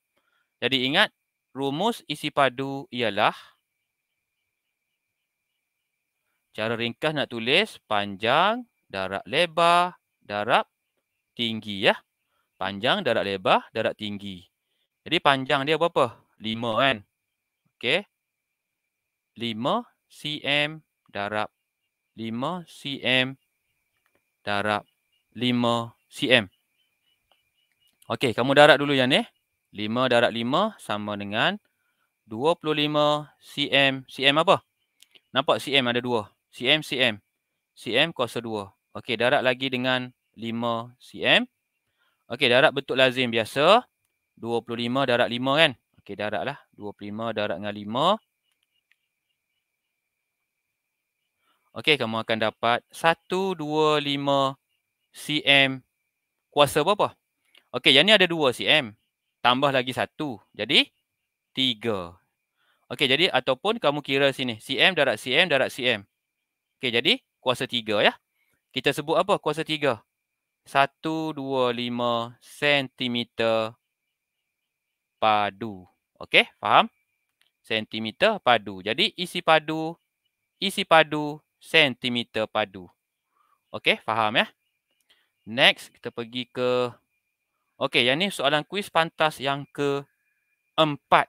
[SPEAKER 1] Jadi ingat rumus isi padu ialah cara ringkas nak tulis panjang darab lebar darab tinggi ya. Panjang darab lebar darab tinggi. Jadi panjang dia berapa? 5 kan. Okey. 5 cm darab 5 cm darab 5 cm. Okey, kamu darat dulu yang ni. Eh. 5 darat 5 sama dengan 25 cm. Cm apa? Nampak cm ada 2. Cm, cm. Cm kuasa 2. Okey, darat lagi dengan 5 cm. Okey, darat bentuk lazim biasa. 25 darat 5 kan? Okey, darat lah. 25 darat dengan 5. Okey, kamu akan dapat 125 cm. CM kuasa berapa? Okey, yang ni ada 2 CM. Tambah lagi 1. Jadi 3. Okey, jadi ataupun kamu kira sini CM darat CM darat CM. Okey, jadi kuasa 3 ya. Kita sebut apa kuasa 3? 1 2 cm padu. Okey, faham? Sentimeter padu. Jadi isi padu isi padu sentimeter padu. Okey, faham ya? Next kita pergi ke okay, yang ni soalan kuis pantas yang ke empat.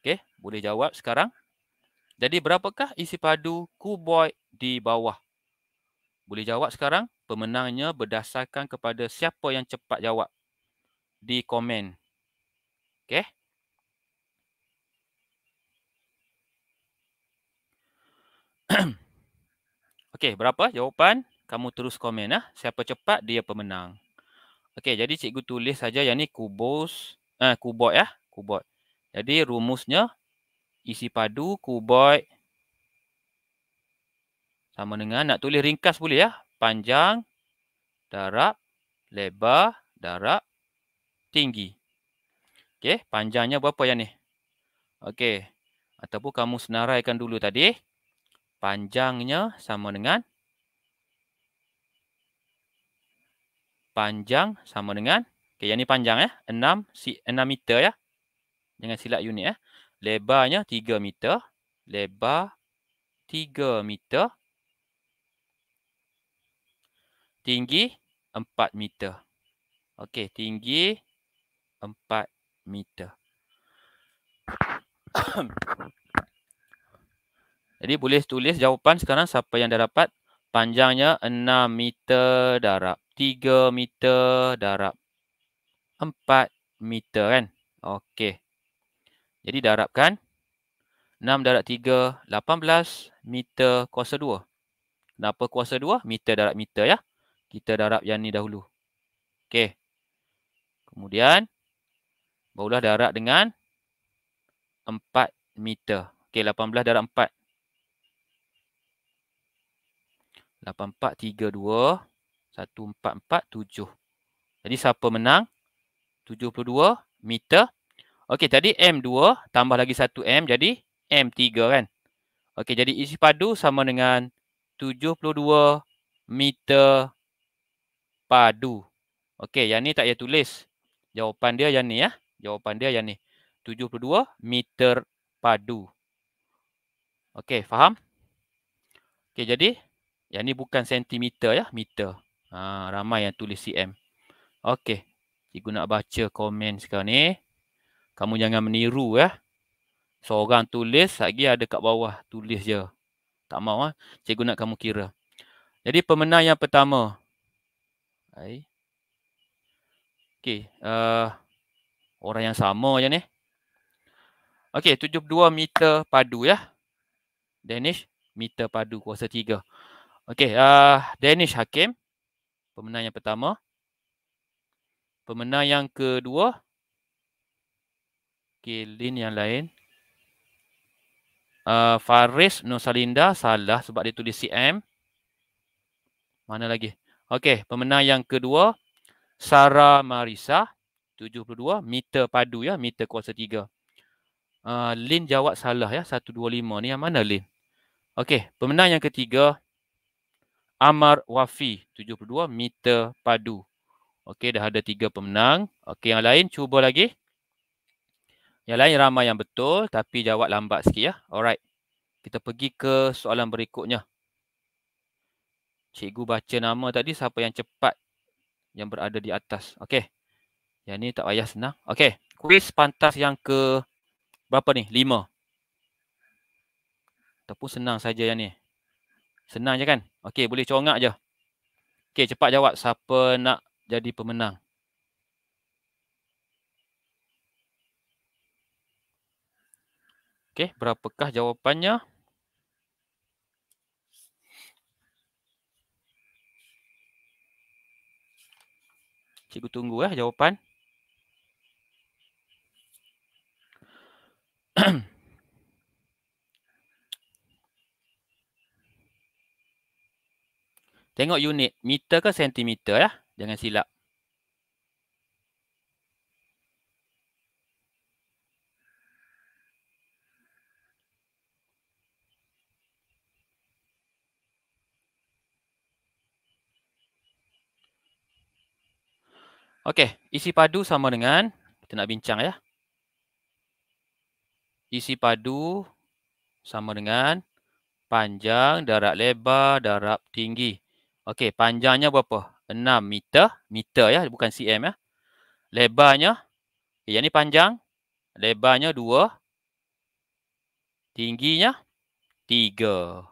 [SPEAKER 1] Okay, boleh jawab sekarang. Jadi berapakah isi padu kuboid di bawah? Boleh jawab sekarang. Pemenangnya berdasarkan kepada siapa yang cepat jawab di komen. Okay. Okay, berapa jawapan? kamu terus komen ah. Siapa cepat dia pemenang. Okey, jadi cikgu tulis saja yang ni kubus eh kubot ya, kubot. Jadi rumusnya isi padu kubot sama dengan nak tulis ringkas boleh ya. Panjang darab lebar darab tinggi. Okey, panjangnya berapa yang ni? Okey. Ataupun kamu senaraikan dulu tadi. Panjangnya sama dengan panjang sama dengan okey yang ni panjang ya eh? 6 si 6 meter ya. dengan silap unit ya. Lebarnya 3 meter, lebar 3 meter. Tinggi 4 meter. Okey, tinggi 4 meter. Jadi boleh tulis jawapan sekarang siapa yang dah dapat panjangnya 6 meter darab. 3 meter darab 4 meter kan. Okey. Jadi darabkan 6 darab 3 18 meter kuasa 2. Kenapa kuasa 2? Meter darab meter ya. Kita darab yang ni dahulu. Okey. Kemudian barulah darab dengan 4 meter. Okey 18 darab 4. 8432 satu empat empat tujuh. Jadi siapa menang? Tujuh puluh dua meter. Okey tadi M dua tambah lagi satu M jadi M tiga kan. Okey jadi isi padu sama dengan tujuh puluh dua meter padu. Okey yang ni tak payah tulis. Jawapan dia yang ni ya. Jawapan dia yang ni. Tujuh puluh dua meter padu. Okey faham? Okey jadi yang ni bukan sentimeter ya meter. Ha, ramai yang tulis CM. Okey. Cikgu nak baca komen sekarang ni. Kamu jangan meniru ya. Seorang tulis, lagi ada kat bawah tulis je. Tak mau ah. Ha? Cikgu nak kamu kira. Jadi pemenang yang pertama. Hai. Okey, uh, orang yang sama je ni. Okey, 72 meter padu ya. Danish meter padu kuasa 3. Okey, uh, Danish Hakim Pemenang yang pertama. Pemenang yang kedua. Okey, Lin yang lain. Uh, Faris Nusalinda salah sebab dia tulis CM. Mana lagi? Okey, pemenang yang kedua. Sarah Marisa. 72 meter padu ya, meter kuasa 3. Uh, ah, Lin jawab salah ya, 125 ni yang mana Lin? Okey, pemenang yang ketiga. Amar Wafi 72 meter padu. Okey dah ada tiga pemenang. Okey yang lain cuba lagi. Yang lain ramai yang betul tapi jawab lambat sikit ya. Alright. Kita pergi ke soalan berikutnya. Cikgu baca nama tadi siapa yang cepat yang berada di atas. Okey. Yang ni tak payah senang. Okey. Kuis pantas yang ke berapa ni? Lima. Ataupun senang saja yang ni. Senang je kan? Okey, boleh congak je. Okey, cepat jawab siapa nak jadi pemenang. Okey, berapakah jawapannya? Cikgu tunggu eh jawapan. Tengok unit. Meter ke sentimeter ya. Jangan silap. Okey, isi padu sama dengan, kita nak bincang ya. Isi padu sama dengan panjang darab lebar darab tinggi. Okey, panjangnya berapa? 6 meter. Meter ya, bukan cm ya. Lebarnya. Okay, eh, yang ni panjang. Lebarnya 2. Tingginya 3.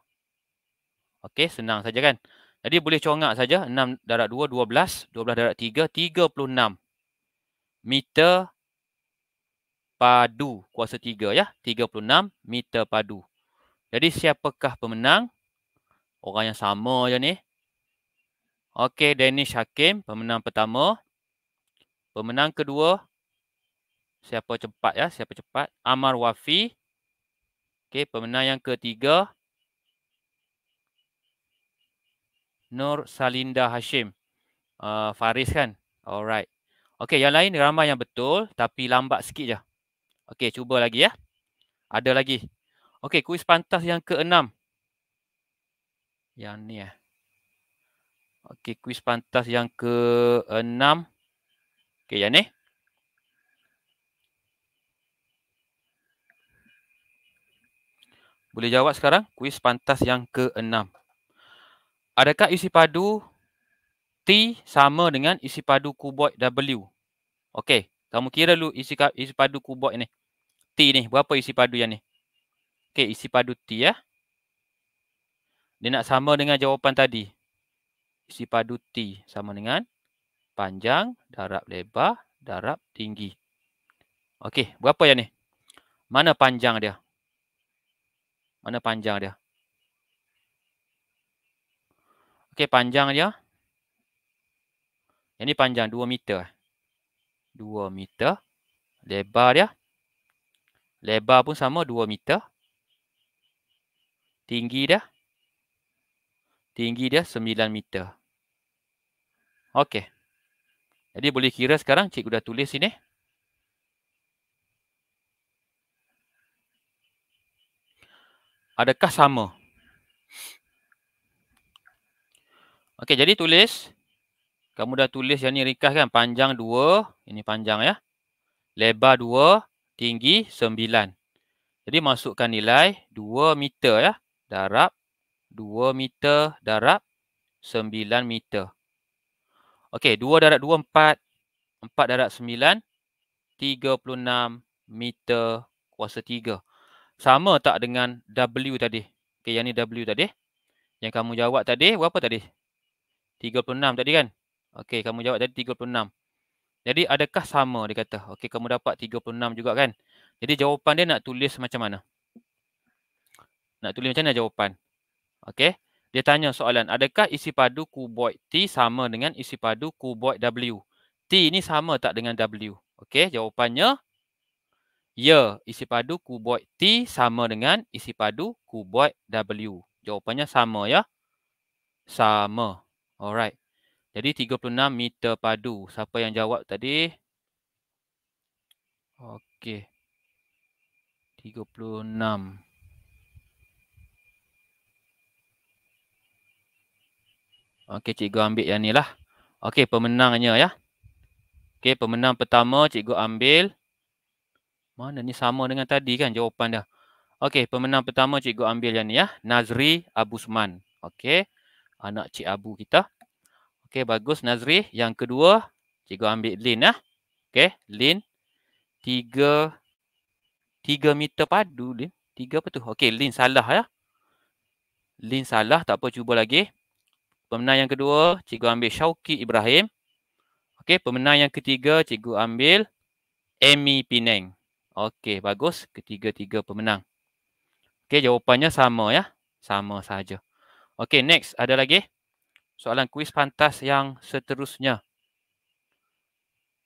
[SPEAKER 1] Okey, senang saja kan. Jadi boleh congak saja. 6 darat 2, 12. 12 darat 3, 36. Meter padu. Kuasa 3 ya. 36 meter padu. Jadi siapakah pemenang? Orang yang sama je ni. Okey, Danish Hakim pemenang pertama. Pemenang kedua siapa cepat ya? Siapa cepat? Amar Wafi. Okey, pemenang yang ketiga Nur Salinda Hashim. Uh, Faris kan? Alright. Okey, yang lain ramai yang betul tapi lambat sikit je. Okey, cuba lagi ya. Ada lagi. Okey, kuis pantas yang keenam. Yang ni eh. Ya. Okey, kuis pantas yang ke-6. Okey, Yani. Boleh jawab sekarang? Kuis pantas yang ke enam. Adakah isi padu T sama dengan isi padu kuboid W? Okey, kamu kira dulu isi, isi padu kuboid ni. T ni, berapa isi padu yang ni? Okey, isi padu T ya. Dia nak sama dengan jawapan tadi isi padu T sama dengan panjang darab lebar darab tinggi. Okey, berapa yang ni? Mana panjang dia? Mana panjang dia? Okey, panjang dia. Yang ni panjang 2 meter. 2 eh. meter. Lebar dia. Lebar pun sama 2 meter. Tinggi dia. Tinggi dia 9 meter. Okey. Jadi boleh kira sekarang cikgu dah tulis sini. Adakah sama? Okey, jadi tulis. Kamu dah tulis yang ni ringkas kan? Panjang 2. Ini panjang ya. Lebar 2. Tinggi 9. Jadi masukkan nilai 2 meter ya. Darab 2 meter darab 9 meter. Okey, 2 darat 2, 4. 4 darat 9. 36 meter kuasa 3. Sama tak dengan W tadi? Okey, yang ni W tadi. Yang kamu jawab tadi, berapa tadi? 36 tadi kan? Okey, kamu jawab tadi 36. Jadi, adakah sama dia kata? Okey, kamu dapat 36 juga kan? Jadi, jawapan dia nak tulis macam mana? Nak tulis macam mana jawapan? Okey. Dia tanya soalan, adakah isi padu kuboid T sama dengan isi padu kuboid W? T ni sama tak dengan W? Okey, jawapannya ya, isi padu kuboid T sama dengan isi padu kuboid W. Jawapannya sama ya. Sama. Alright. Jadi 36 meter padu. Siapa yang jawab tadi? Okey. 36 Okey, cikgu ambil yang ni lah. Okey, pemenangnya ya. Okey, pemenang pertama cikgu ambil. Mana ni sama dengan tadi kan jawapan dia. Okey, pemenang pertama cikgu ambil yang ni ya. Nazri Abu Abusman. Okey, anak cik Abu kita. Okey, bagus Nazri. Yang kedua, cikgu ambil Lin ya. Okey, Lin. Tiga. Tiga meter padu Lin. Tiga apa tu? Okey, Lin salah ya. Lin salah, tak apa cuba lagi. Pemenang yang kedua, cikgu ambil Syauki Ibrahim. Okey, pemenang yang ketiga, cikgu ambil Amy Pineng. Okey, bagus. Ketiga-tiga pemenang. Okey, jawapannya sama ya. Sama saja. Okey, next. Ada lagi? Soalan kuis pantas yang seterusnya.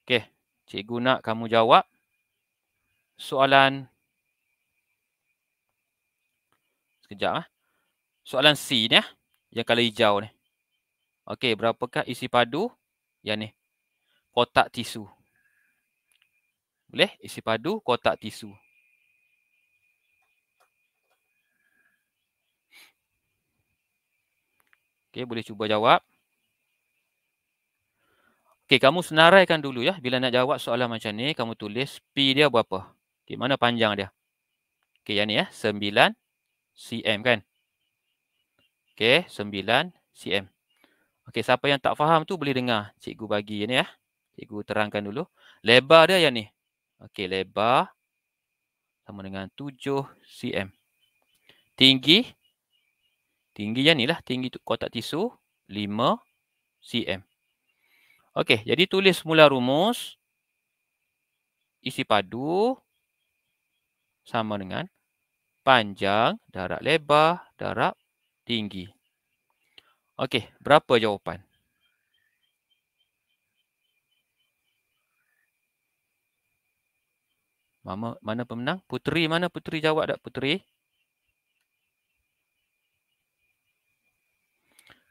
[SPEAKER 1] Okey, cikgu nak kamu jawab. Soalan. Sekejap. Ha? Soalan C ni ya. Yang kalau hijau ni. Okey, berapakah isi padu yang ni? Kotak tisu. Boleh? Isi padu kotak tisu. Okey, boleh cuba jawab. Okey, kamu senaraikan dulu ya. Bila nak jawab soalan macam ni, kamu tulis P dia berapa? Okey, mana panjang dia? Okey, yang ni ya. 9 cm kan? Okey, 9 cm. Okey, siapa yang tak faham tu boleh dengar cikgu bagi ni ya. Cikgu terangkan dulu. Lebar dia yang ni. Okey, lebar sama dengan 7 cm. Tinggi tinggi yang ni lah. Tinggi kotak tisu 5 cm. Okey, jadi tulis mula rumus isi padu sama dengan panjang darab lebar darab tinggi. Okey, berapa jawapan? Mama, mana pemenang? Puteri mana? Puteri jawab tak? Puteri?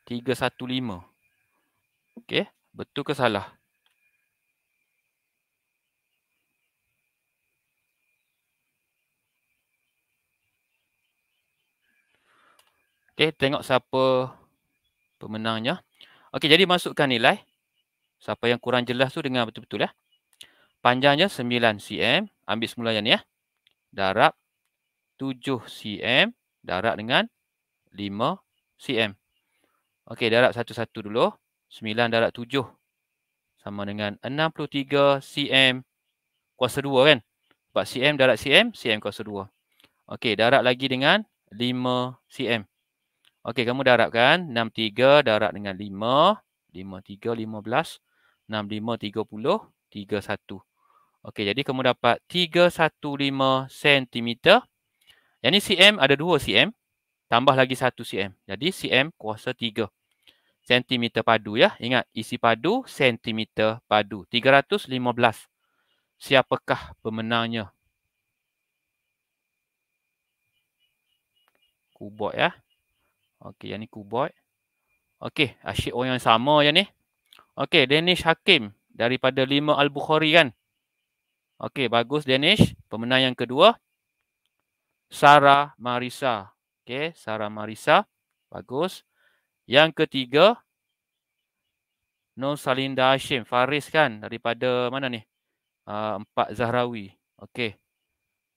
[SPEAKER 1] Tiga satu lima. Okey, betul ke salah? Okey, tengok siapa pemenangnya. Okey, jadi masukkan nilai. Siapa yang kurang jelas tu dengan betul-betul ya. Panjangnya 9 cm. Ambil semula yang ni ya. Darab 7 cm. Darab dengan 5 cm. Okey, darab satu-satu dulu. 9 darab 7. Sama dengan 63 cm. Kuasa 2 kan? 4 cm darab cm, cm kuasa 2. Okey, darab lagi dengan 5 cm. Okey, kamu darabkan 63 darab dengan 5. 53, 15. 65, 30. 31. Okey, jadi kamu dapat 315 cm. Yang ni cm ada 2 cm. Tambah lagi 1 cm. Jadi cm kuasa 3 sentimeter padu ya. Ingat isi padu sentimeter padu. 315. Siapakah pemenangnya? Kubot ya. Okey, yang ni kuboid. Okey, asyik orang yang sama je ni. Okey, Danish Hakim daripada Lima Al-Bukhari kan. Okey, bagus Danish. Pemenang yang kedua. Sarah Marisa. Okey, Sarah Marisa. Bagus. Yang ketiga. Nur Salinda Hashim. Faris kan daripada mana ni? Ah, Empat Zahrawi. Okey.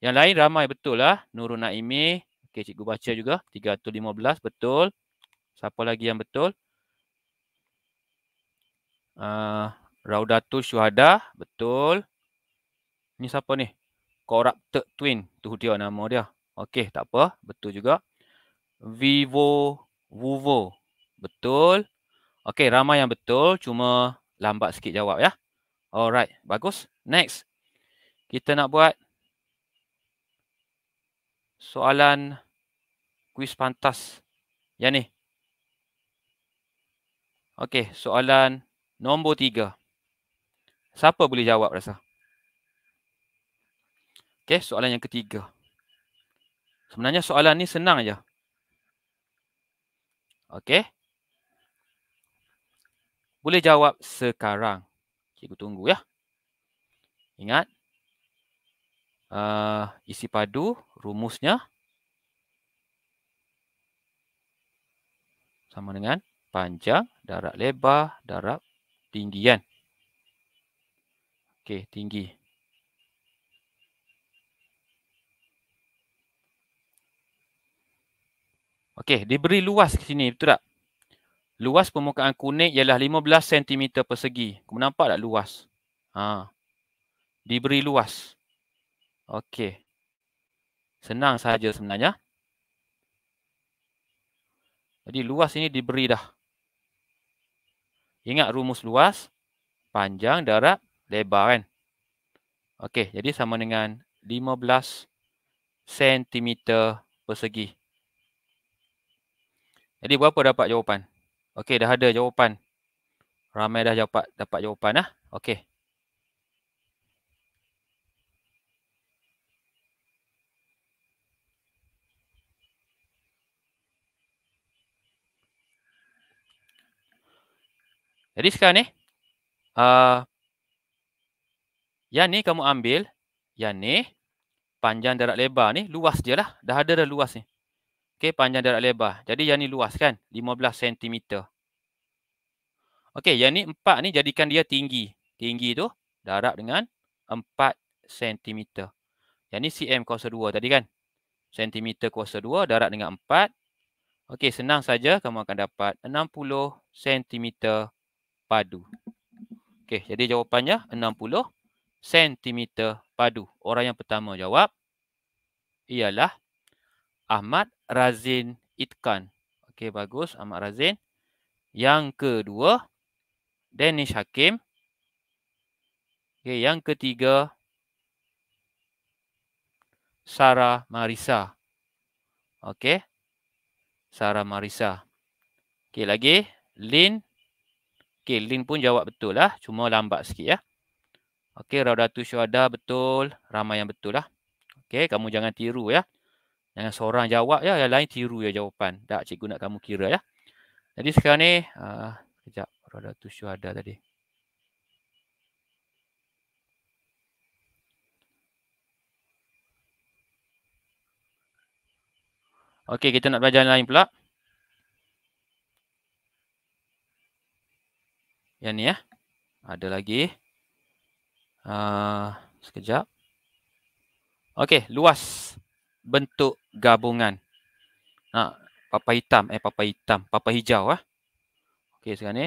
[SPEAKER 1] Yang lain ramai betul lah. Nurul Naimi, Okey, cikgu baca juga. 315 betul. Siapa lagi yang betul? Uh, Raudatul Syuhada betul. Ini siapa ni? Corrupted Twin. Tu dia nama dia. Okey, tak apa. Betul juga. Vivo Vuvo. Betul. Okey, ramai yang betul. Cuma lambat sikit jawab ya. Alright, bagus. Next. Kita nak buat soalan kuis pantas. ya ni. Okey, soalan nombor tiga. Siapa boleh jawab rasa? Okey, soalan yang ketiga. Sebenarnya soalan ni senang aja. Okey. Boleh jawab sekarang. Cikgu tunggu ya. Ingat. Uh, isi padu rumusnya sama dengan panjang darab lebar darab tinggi kan. Okey, tinggi. Okey, diberi luas ke sini, betul tak? Luas permukaan kuning ialah 15 cm persegi. Kamu nampak tak luas? Ha. Diberi luas. Okey. Senang saja sebenarnya. Jadi luas ini diberi dah. Ingat rumus luas, panjang, darab, lebar kan. Okey, jadi sama dengan 15 cm persegi. Jadi berapa dapat jawapan? Okey, dah ada jawapan. Ramai dah dapat dapat jawapan lah Okey. Jadi sekarang ni, uh, yang ni kamu ambil, yang ni panjang darat lebar ni luas je lah. Dah ada dah luas ni. Okey, panjang darat lebar. Jadi yang ni luas kan? 15 cm. Okey, yang ni 4 ni jadikan dia tinggi. Tinggi tu darat dengan 4 cm. Yang ni cm kuasa 2 tadi kan? cm kuasa 2 darat dengan 4. Okey, senang saja kamu akan dapat 60 cm padu. Okey, jadi jawapannya 60 cm padu. Orang yang pertama jawab ialah Ahmad Razin Itkan. Okey, bagus Ahmad Razin. Yang kedua Danish Hakim. Okey, yang ketiga Sarah Marisa. Okey. Sarah Marisa. Okey, lagi Lin Okey, Lin pun jawab betul lah. Cuma lambat sikit ya. Okey, Raudatu Syuhada betul. Ramai yang betul lah. Okey, kamu jangan tiru ya. Jangan seorang jawab ya. Yang lain tiru ya jawapan. Tak, cikgu nak kamu kira ya. Jadi sekarang ni, uh, sekejap. Raudatu Syuhada tadi. Okey, kita nak belajar yang lain pula. Yang ni ya. Ada lagi. Uh, sekejap. Okey, luas bentuk gabungan. Nah, papa hitam eh papa hitam, papa hijau ah. Okey, sekarang ni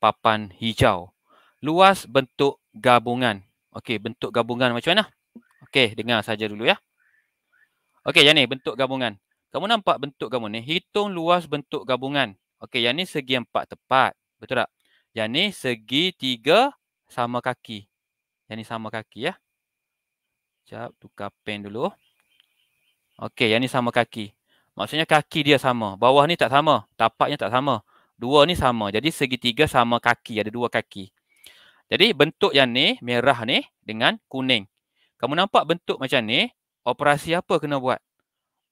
[SPEAKER 1] papan hijau. Luas bentuk gabungan. Okey, bentuk gabungan macam mana? Okey, dengar saja dulu ya. Okey, yang ni bentuk gabungan. Kamu nampak bentuk kamu ni, hitung luas bentuk gabungan. Okey, yang ni segi empat tepat. Betul tak? yang ni segi tiga sama kaki. Yang ni sama kaki ya. Sekejap, tukar pen dulu. Okey, yang ni sama kaki. Maksudnya kaki dia sama. Bawah ni tak sama. Tapaknya tak sama. Dua ni sama. Jadi segitiga sama kaki. Ada dua kaki. Jadi bentuk yang ni, merah ni dengan kuning. Kamu nampak bentuk macam ni, operasi apa kena buat?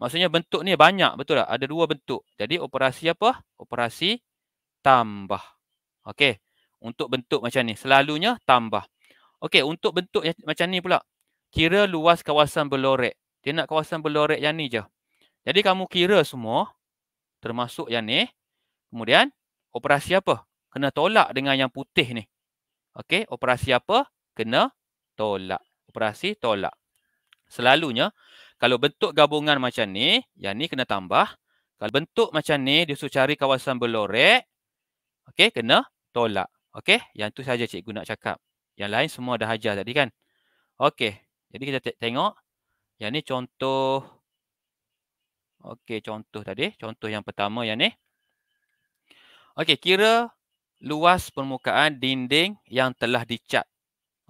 [SPEAKER 1] Maksudnya bentuk ni banyak, betul tak? Ada dua bentuk. Jadi operasi apa? Operasi tambah. Okey. Untuk bentuk macam ni. Selalunya tambah. Okey. Untuk bentuk ya, macam ni pula. Kira luas kawasan belorek. Dia nak kawasan belorek yang ni je. Jadi kamu kira semua. Termasuk yang ni. Kemudian operasi apa? Kena tolak dengan yang putih ni. Okey. Operasi apa? Kena tolak. Operasi tolak. Selalunya. Kalau bentuk gabungan macam ni. Yang ni kena tambah. Kalau bentuk macam ni. Dia suruh cari kawasan belorek. Okey, kena tolak. Okey, yang tu saja cikgu nak cakap. Yang lain semua dah ajar tadi kan? Okey, jadi kita tengok. Yang ni contoh. Okey, contoh tadi. Contoh yang pertama yang ni. Okey, kira luas permukaan dinding yang telah dicat.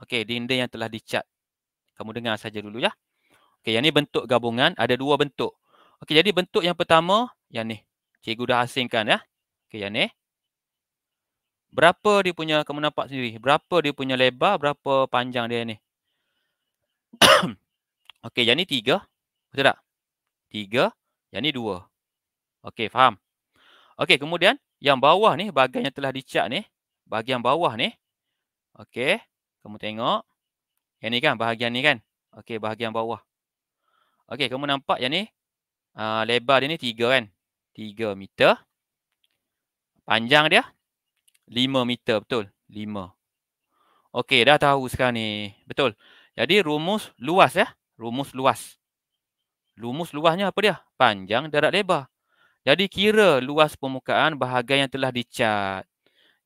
[SPEAKER 1] Okey, dinding yang telah dicat. Kamu dengar saja dulu ya. Okey, yang ni bentuk gabungan. Ada dua bentuk. Okey, jadi bentuk yang pertama yang ni. Cikgu dah asingkan ya. Okey, yang ni. Berapa dia punya kamu nampak sendiri? Berapa dia punya lebar, berapa panjang dia ni? Okey, yang ni tiga. Betul tak? Tiga. Yang ni dua. Okey, faham? Okey, kemudian yang bawah ni, bahagian yang telah dicat ni. Bahagian bawah ni. Okey. Kamu tengok. Yang ni kan, bahagian ni kan. Okey, bahagian bawah. Okey, kamu nampak yang ni. Uh, lebar dia ni tiga kan. Tiga meter. Panjang dia 5 meter betul 5 okey dah tahu sekarang ni betul jadi rumus luas ya rumus luas rumus luasnya apa dia panjang darat lebar jadi kira luas permukaan bahagian yang telah dicat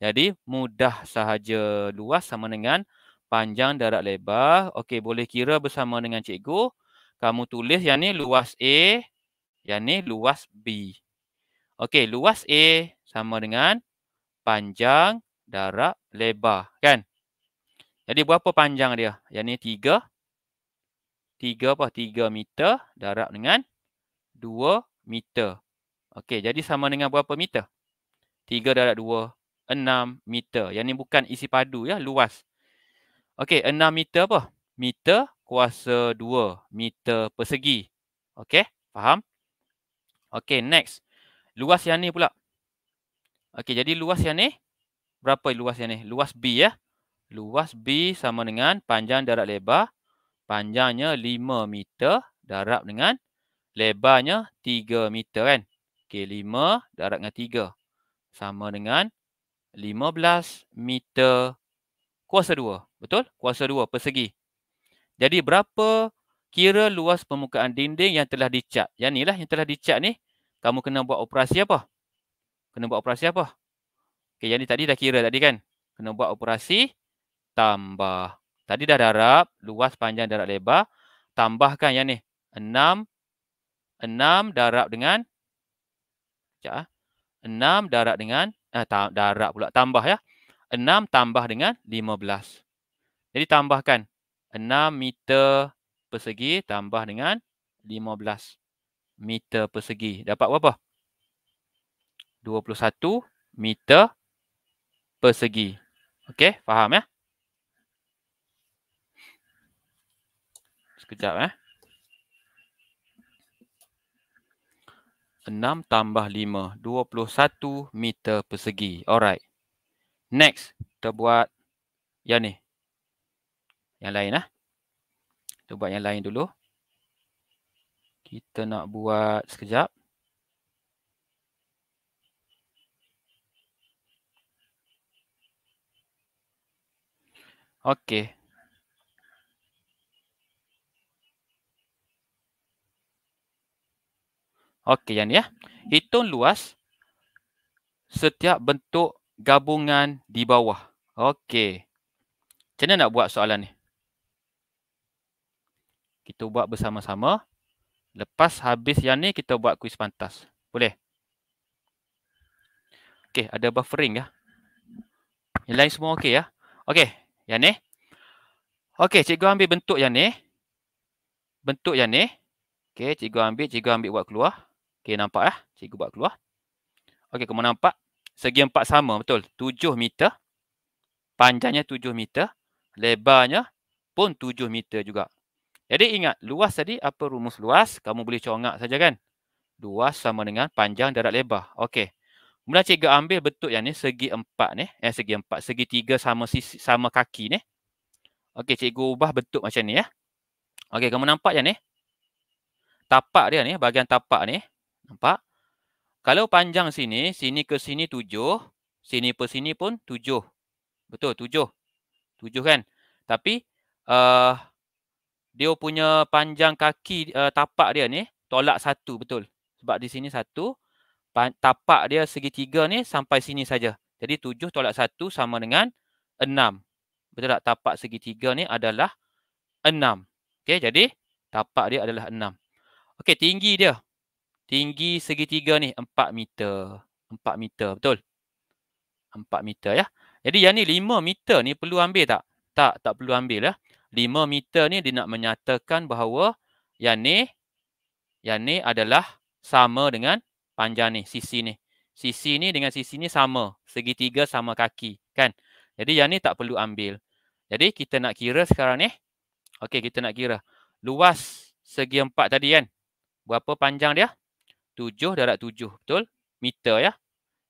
[SPEAKER 1] jadi mudah sahaja luas sama dengan panjang darat lebar okey boleh kira bersama dengan cikgu kamu tulis yang ni luas A yang ni luas B okey luas A sama dengan panjang darab lebar kan jadi berapa panjang dia yang ni 3 3 apa 3 meter darab dengan 2 meter okey jadi sama dengan berapa meter 3 darab 2 6 meter yang ni bukan isi padu ya luas okey 6 meter apa meter kuasa 2 meter persegi okey faham okey next luas yang ni pula Okey, jadi luas yang ni berapa luas yang ni? Luas B ya. Luas B sama dengan panjang darab lebar. Panjangnya 5 meter darab dengan lebarnya 3 meter kan. Okey, 5 darab dengan 3 sama dengan 15 meter kuasa 2. Betul? Kuasa 2 persegi. Jadi berapa kira luas permukaan dinding yang telah dicat? Yang lah yang telah dicat ni. Kamu kena buat operasi apa? kena buat operasi apa? Okey, yang ni tadi dah kira tadi kan? Kena buat operasi tambah. Tadi dah darab, luas panjang darab lebar. Tambahkan yang ni. 6. 6 darab dengan. Sekejap. Ha? Ah. 6 darab dengan. Eh, darab pula. Tambah ya. 6 tambah dengan 15. Jadi tambahkan. 6 meter persegi tambah dengan 15 meter persegi. Dapat berapa? 21 meter persegi. Okey, faham ya? Sekejap eh. 6 tambah 5, 21 meter persegi. Alright. Next, kita buat yang ni. Yang lain lah. Kita buat yang lain dulu. Kita nak buat sekejap. Okey. Okey Yan ya. Hitung luas setiap bentuk gabungan di bawah. Okey. Macam mana nak buat soalan ni? Kita buat bersama-sama. Lepas habis yang ni kita buat kuis pantas. Boleh? Okey, ada buffering ya. Yang lain semua okey ya. Okey, yang ni. Okey, cikgu ambil bentuk yang ni. Bentuk yang ni. Okey, cikgu ambil, cikgu ambil buat keluar. Okey, nampak lah. Cikgu buat keluar. Okey, kamu nampak? Segi empat sama, betul. Tujuh meter. Panjangnya tujuh meter. Lebarnya pun tujuh meter juga. Jadi ingat, luas tadi apa rumus luas? Kamu boleh congak saja kan? Luas sama dengan panjang darat lebar. Okey. Mula cikgu ambil bentuk yang ni segi empat ni. Eh segi empat. Segi tiga sama sisi, sama kaki ni. Okey cikgu ubah bentuk macam ni ya. Eh. Okey kamu nampak yang ni. Tapak dia ni. Bahagian tapak ni. Nampak. Kalau panjang sini. Sini ke sini tujuh. Sini ke sini pun tujuh. Betul tujuh. Tujuh kan. Tapi. Uh, dia punya panjang kaki uh, tapak dia ni. Tolak satu betul. Sebab di sini satu. Satu tapak dia segitiga ni sampai sini saja. Jadi 7 tolak 1 sama dengan 6. Betul tak? Tapak segitiga ni adalah 6. Okey, jadi tapak dia adalah 6. Okey, tinggi dia. Tinggi segitiga ni 4 meter. 4 meter, betul? 4 meter ya. Jadi yang ni 5 meter ni perlu ambil tak? Tak, tak perlu ambil ya. 5 meter ni dia nak menyatakan bahawa yang ni yang ni adalah sama dengan panjang ni, sisi ni. Sisi ni dengan sisi ni sama. Segitiga sama kaki, kan? Jadi yang ni tak perlu ambil. Jadi kita nak kira sekarang ni. Okey, kita nak kira. Luas segi empat tadi kan? Berapa panjang dia? Tujuh darab tujuh, betul? Meter ya.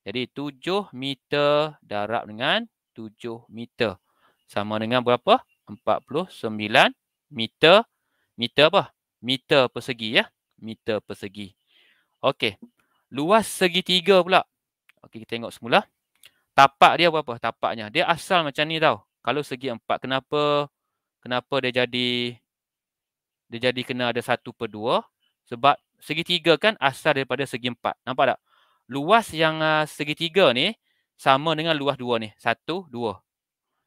[SPEAKER 1] Jadi tujuh meter darab dengan tujuh meter. Sama dengan berapa? Empat puluh sembilan meter. Meter apa? Meter persegi ya. Meter persegi. Okey. Luas segitiga pula. Okey, kita tengok semula. Tapak dia berapa? Tapaknya. Dia asal macam ni tau. Kalau segi empat, kenapa kenapa dia jadi dia jadi kena ada satu per dua? Sebab segitiga kan asal daripada segi empat. Nampak tak? Luas yang uh, ah, segitiga ni sama dengan luas dua ni. Satu, dua.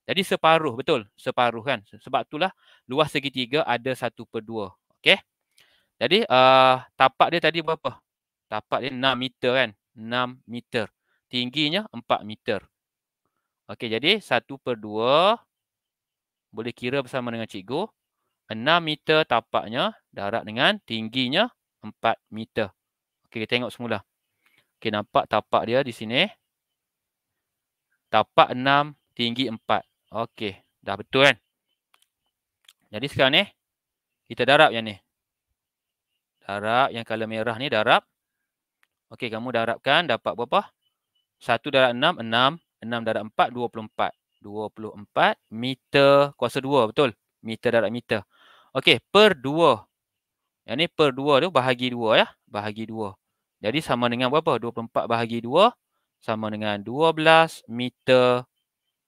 [SPEAKER 1] Jadi separuh, betul? Separuh kan? Sebab itulah luas segitiga ada satu per dua. Okey? Jadi uh, tapak dia tadi berapa? Tapak dia 6 meter kan. 6 meter. Tingginya 4 meter. Okey, jadi 1 per 2. Boleh kira bersama dengan cikgu. 6 meter tapaknya darat dengan tingginya 4 meter. Okey, kita tengok semula. Okey, nampak tapak dia di sini. Tapak 6, tinggi 4. Okey, dah betul kan? Jadi sekarang ni, kita darab yang ni. Darab yang kalau merah ni darab. Okey, kamu dah harapkan dapat berapa? 1 darab 6, 6. 6 darab 4, 24. 24 meter kuasa 2, betul? Meter darab meter. Okey, per 2. Yang ni per 2 tu bahagi 2 ya. Bahagi 2. Jadi sama dengan berapa? 24 bahagi 2 sama dengan 12 meter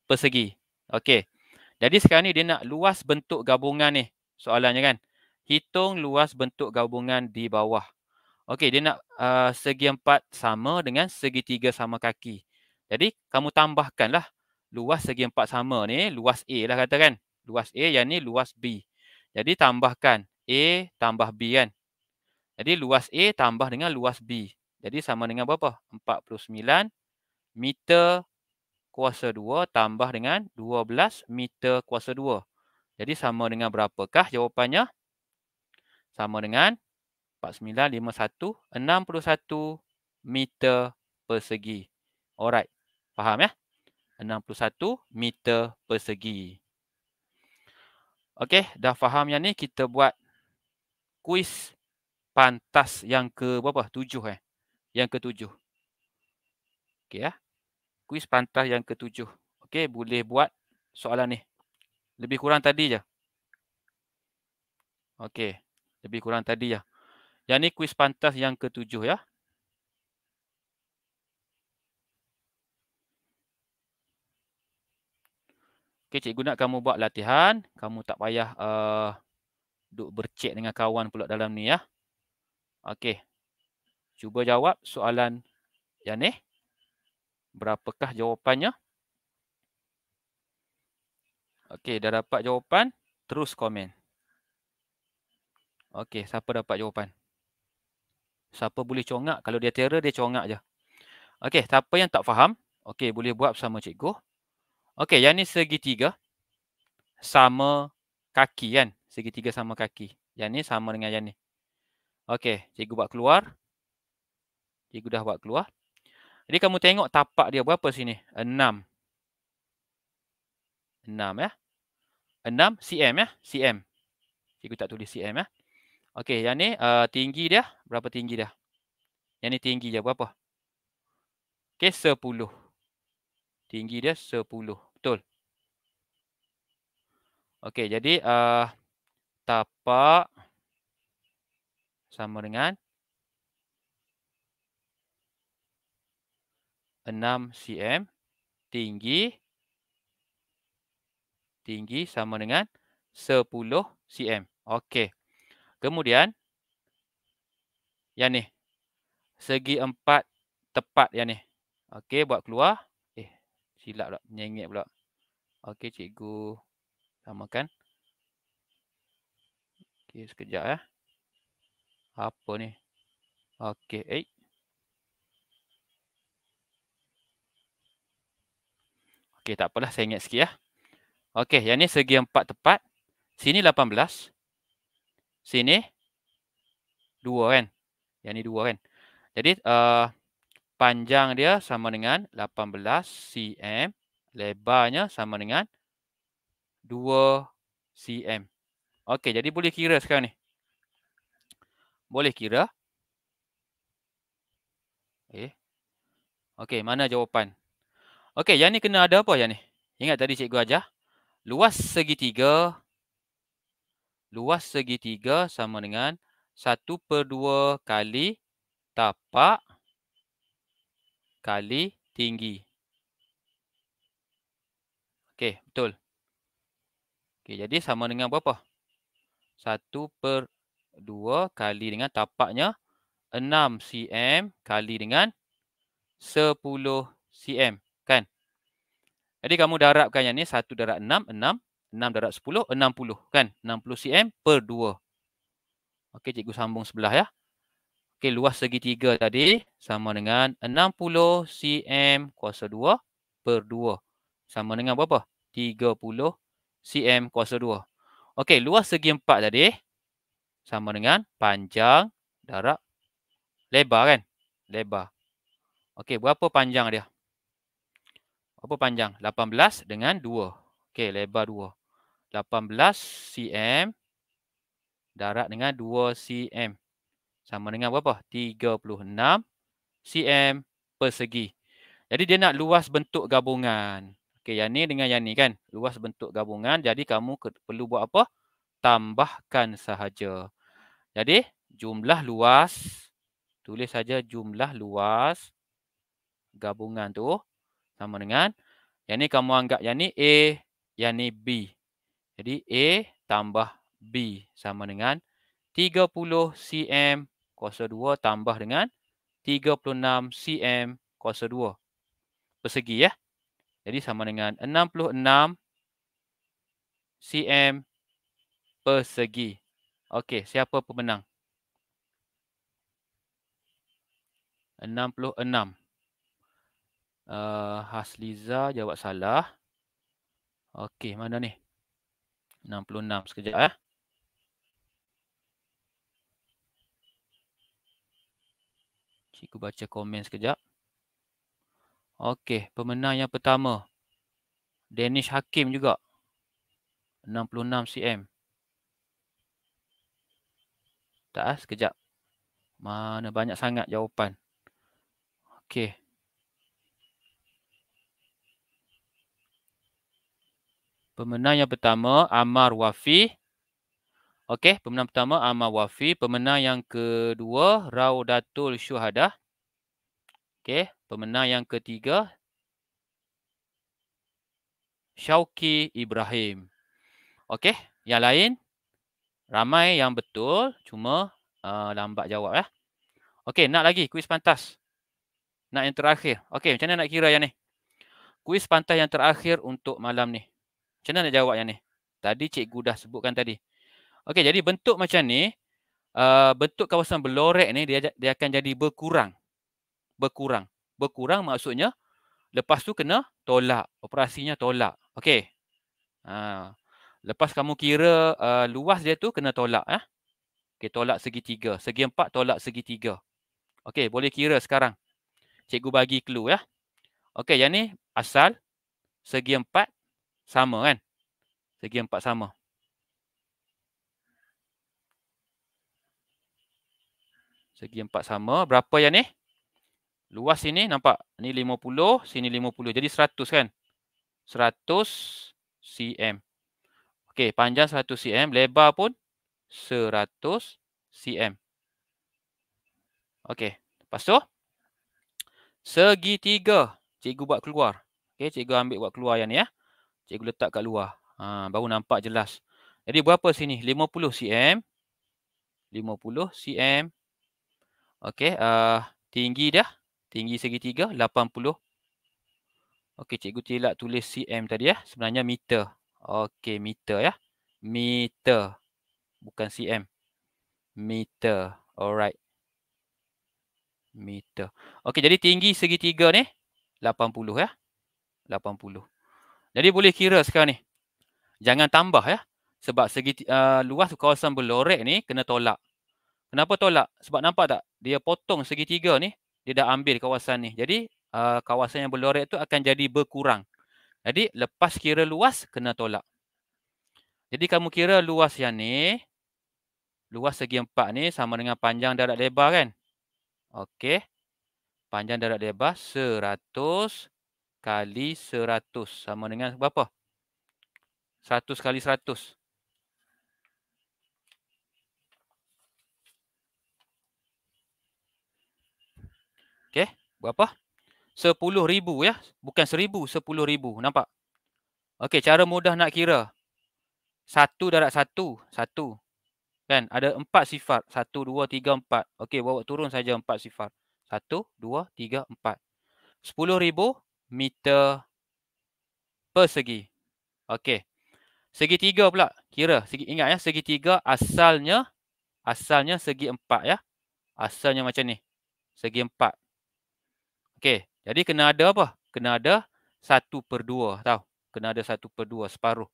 [SPEAKER 1] persegi. Okey. Jadi sekarang ni dia nak luas bentuk gabungan ni. Soalannya kan. Hitung luas bentuk gabungan di bawah. Okey, dia nak uh, segi empat sama dengan segi tiga sama kaki. Jadi, kamu tambahkanlah luas segi empat sama ni, luas A lah kata kan. Luas A yang ni luas B. Jadi, tambahkan A tambah B kan. Jadi, luas A tambah dengan luas B. Jadi, sama dengan berapa? 49 meter kuasa 2 tambah dengan 12 meter kuasa 2. Jadi, sama dengan berapakah jawapannya? Sama dengan 61 meter persegi. Alright. Faham ya? 61 meter persegi. Okay, dah faham yang ni kita buat kuis pantas yang ke berapa? 7 eh. Yang ke-7. Okay ya. Kuis pantas yang ke-7. Okay, boleh buat soalan ni. Lebih kurang tadi je. Okay, lebih kurang tadi je. Yang ni kuis pantas yang ketujuh ya. Okey, cikgu nak kamu buat latihan. Kamu tak payah uh, duk bercek dengan kawan pula dalam ni ya. Okey. Cuba jawab soalan yang ni. Berapakah jawapannya? Okey, dah dapat jawapan. Terus komen. Okey, siapa dapat jawapan? Siapa boleh congak, kalau dia terror dia congak je. Okey, siapa yang tak faham, okey boleh buat bersama cikgu. Okey, yang ni segitiga sama kaki kan? Segitiga sama kaki. Yang ni sama dengan yang ni. Okey, cikgu buat keluar. Cikgu dah buat keluar. Jadi kamu tengok tapak dia berapa sini? 6. 6 ya. 6 cm ya, cm. Cikgu tak tulis cm ya. Okey, yang ni uh, tinggi dia berapa tinggi dia? Yang ni tinggi dia berapa? Okey, 10. Tinggi dia 10. Betul. Okey, jadi uh, tapak sama dengan 6 cm tinggi tinggi sama dengan 10 cm. Okey. Kemudian yang ni segi empat tepat yang ni. Okey buat keluar. Eh silap pula nyengit pula. Okey cikgu samakan. Okey sekejap ya. Apa ni? Okey eh. Okey tak apalah saya ingat sikit ya. Okey yang ni segi empat tepat. Sini 18, sini dua kan. Yang ni dua kan. Jadi uh, panjang dia sama dengan 18 cm. Lebarnya sama dengan 2 cm. Okey, jadi boleh kira sekarang ni. Boleh kira. Okey. Eh. Okey, mana jawapan? Okey, yang ni kena ada apa yang ni? Ingat tadi cikgu ajar. Luas segitiga luas segitiga sama dengan 1 per 2 kali tapak kali tinggi. Okey, betul. Okey, jadi sama dengan berapa? 1 per 2 kali dengan tapaknya 6 cm kali dengan 10 cm. Kan? Jadi kamu darabkan yang ni 1 darab 6, 6 6 darab 10, 60 kan? 60 cm per 2. Okey, cikgu sambung sebelah ya. Okey, luas segitiga tadi sama dengan 60 cm kuasa 2 per 2. Sama dengan berapa? 30 cm kuasa 2. Okey, luas segi empat tadi sama dengan panjang darab lebar kan? Lebar. Okey, berapa panjang dia? berapa panjang? 18 dengan 2. Okey, lebar 2. 18 cm darat dengan 2 cm sama dengan berapa? 36 cm persegi. Jadi dia nak luas bentuk gabungan. Okey, yang ni dengan yang ni kan. Luas bentuk gabungan. Jadi kamu perlu buat apa? Tambahkan sahaja. Jadi jumlah luas tulis saja jumlah luas gabungan tu sama dengan yang ni kamu anggap yang ni A, yang ni B. Jadi A tambah B sama dengan 30 cm 02 tambah dengan 36 cm 02 persegi ya. Jadi sama dengan 66 cm persegi. Okey, siapa pemenang? 66. Uh, eh, Hasliza jawab salah. Okey, mana ni? 66 sekejap eh. Cikgu baca komen sekejap. Okey, pemenang yang pertama. Danish Hakim juga. 66 cm. Tak ah, sekejap. Mana banyak sangat jawapan. Okey. Pemenang yang pertama Amar Wafi. Okey, pemenang pertama Amar Wafi, pemenang yang kedua Raudatul Syuhada. Okey, pemenang yang ketiga Syauki Ibrahim. Okey, yang lain ramai yang betul cuma uh, lambat jawab ya. Okey, nak lagi kuis pantas. Nak yang terakhir. Okey, macam mana nak kira yang ni? Kuis pantas yang terakhir untuk malam ni. Macam mana nak jawab yang ni? Tadi cikgu dah sebutkan tadi. Okey, jadi bentuk macam ni, uh, bentuk kawasan belorek ni dia, dia akan jadi berkurang. Berkurang. Berkurang maksudnya, lepas tu kena tolak. Operasinya tolak. Okey. Uh, lepas kamu kira uh, luas dia tu, kena tolak. Eh? Okey, tolak segitiga. Segi empat, tolak segitiga. Okey, boleh kira sekarang. Cikgu bagi clue ya. Okey, yang ni asal segi empat sama kan. Segi empat sama. Segi empat sama. Berapa yang ni? Luas sini nampak? Ni 50, sini 50. Jadi 100 kan? 100 cm. Okey, panjang 100 cm. Lebar pun 100 cm. Okey, lepas tu. Segi tiga. Cikgu buat keluar. Okey, cikgu ambil buat keluar yang ni ya. Eh cikgu letak kat luar. Ha, baru nampak jelas. Jadi berapa sini? 50 cm. 50 cm. Okey. Uh, tinggi dah. Tinggi segitiga 80. Okey cikgu tidak tulis cm tadi ya. Sebenarnya meter. Okey meter ya. Meter. Bukan cm. Meter. Alright. Meter. Okey jadi tinggi segitiga ni 80 ya. 80. Jadi boleh kira sekarang ni. Jangan tambah ya. Sebab segi uh, luas kawasan belorek ni kena tolak. Kenapa tolak? Sebab nampak tak? Dia potong segitiga ni. Dia dah ambil kawasan ni. Jadi uh, kawasan yang belorek tu akan jadi berkurang. Jadi lepas kira luas kena tolak. Jadi kamu kira luas yang ni. Luas segi empat ni sama dengan panjang darat lebar kan? Okey. Panjang darat lebar seratus kali 100 sama dengan berapa? 100 kali 100. Okey, berapa? 10,000 ya. Bukan 1,000, 10,000. Nampak? Okey, cara mudah nak kira. 1 darat 1, 1. Kan? Ada 4 sifat. 1, 2, 3, 4. Okey, bawa turun saja 4 sifar. 1, 2, 3, 4. 10,000 meter persegi. Okey. Segi tiga pula. Kira. Segi, ingat ya. Segi tiga asalnya. Asalnya segi empat ya. Asalnya macam ni. Segi empat. Okey. Jadi kena ada apa? Kena ada satu per dua tau. Kena ada satu per dua. Separuh.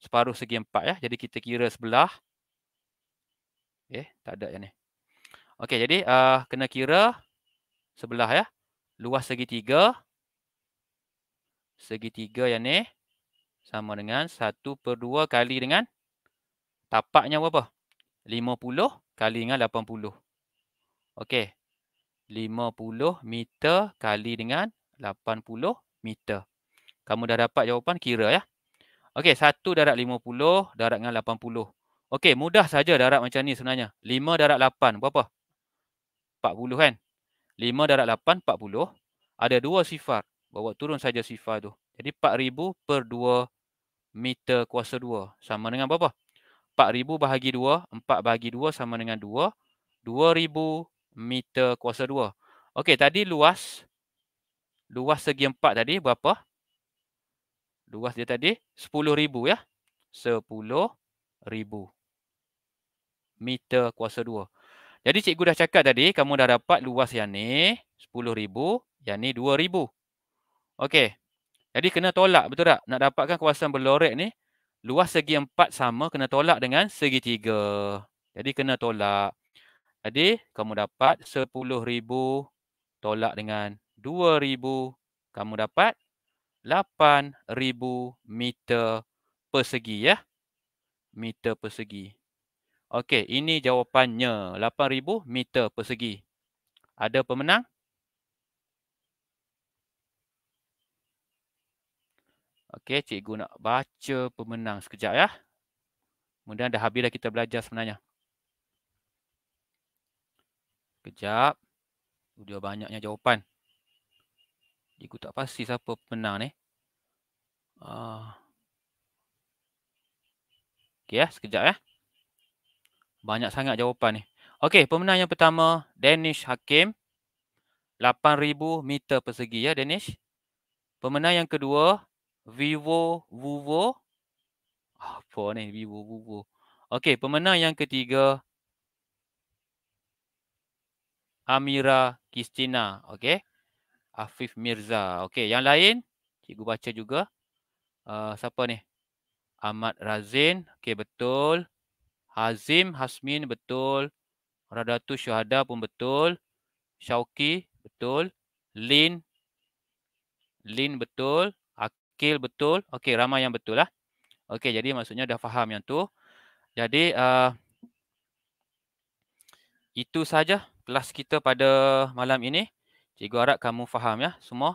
[SPEAKER 1] Separuh segi empat ya. Jadi kita kira sebelah. Eh. Tak ada yang ni. Okey. Jadi uh, kena kira sebelah ya. Luas segi tiga. Luas segitiga yang ni sama dengan 1 per 2 kali dengan tapaknya berapa? 50 kali dengan 80. Okey. 50 meter kali dengan 80 meter. Kamu dah dapat jawapan kira ya. Okey, 1 darat 50, darat dengan 80. Okey, mudah saja darab macam ni sebenarnya. 5 darab 8 berapa? 40 kan? 5 darat 8, 40. Ada dua sifar bawa turun saja sifar tu. Jadi 4000 per 2 meter kuasa 2 sama dengan berapa? 4000 bahagi 2, 4 bahagi 2 sama dengan 2, 2000 meter kuasa 2. Okey, tadi luas luas segi 4 tadi berapa? Luas dia tadi 10000 ya. 10000 meter kuasa 2. Jadi cikgu dah cakap tadi kamu dah dapat luas yang ni 10000, yang ni 2000. Okey. Jadi kena tolak betul tak? Nak dapatkan kawasan berlorek ni luas segi empat sama kena tolak dengan segi 3. Jadi kena tolak. Jadi kamu dapat sepuluh ribu tolak dengan dua ribu, kamu dapat lapan ribu meter persegi ya. Meter persegi. Okey, ini jawapannya lapan ribu meter persegi. Ada pemenang? Okey, cikgu nak baca pemenang sekejap ya. Kemudian dah habis dah kita belajar sebenarnya. Sekejap. Dia banyaknya jawapan. Cikgu tak pasti siapa pemenang ni. Uh. Okey ya, sekejap ya. Banyak sangat jawapan ni. Okey, pemenang yang pertama, Danish Hakim. 8,000 meter persegi ya, Danish. Pemenang yang kedua, Vivo Vuvo. Apa ni Vivo Vuvo. Okey, pemenang yang ketiga Amira Kistina. okey. Afif Mirza. Okey, yang lain cikgu baca juga. Uh, siapa ni? Ahmad Razin, okey betul. Hazim Hasmin betul. Radatu Syuhada pun betul. Syauki betul. Lin Lin betul wakil betul. Okey, ramai yang betul lah. Okey, jadi maksudnya dah faham yang tu. Jadi, uh, itu saja kelas kita pada malam ini. Cikgu harap kamu faham ya semua.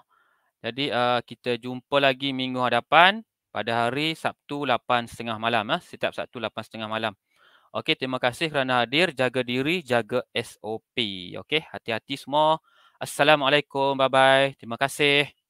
[SPEAKER 1] Jadi, uh, kita jumpa lagi minggu hadapan pada hari Sabtu 8.30 malam. Ya. Setiap Sabtu 8.30 malam. Okey, terima kasih kerana hadir. Jaga diri, jaga SOP. Okey, hati-hati semua. Assalamualaikum. Bye-bye. Terima kasih.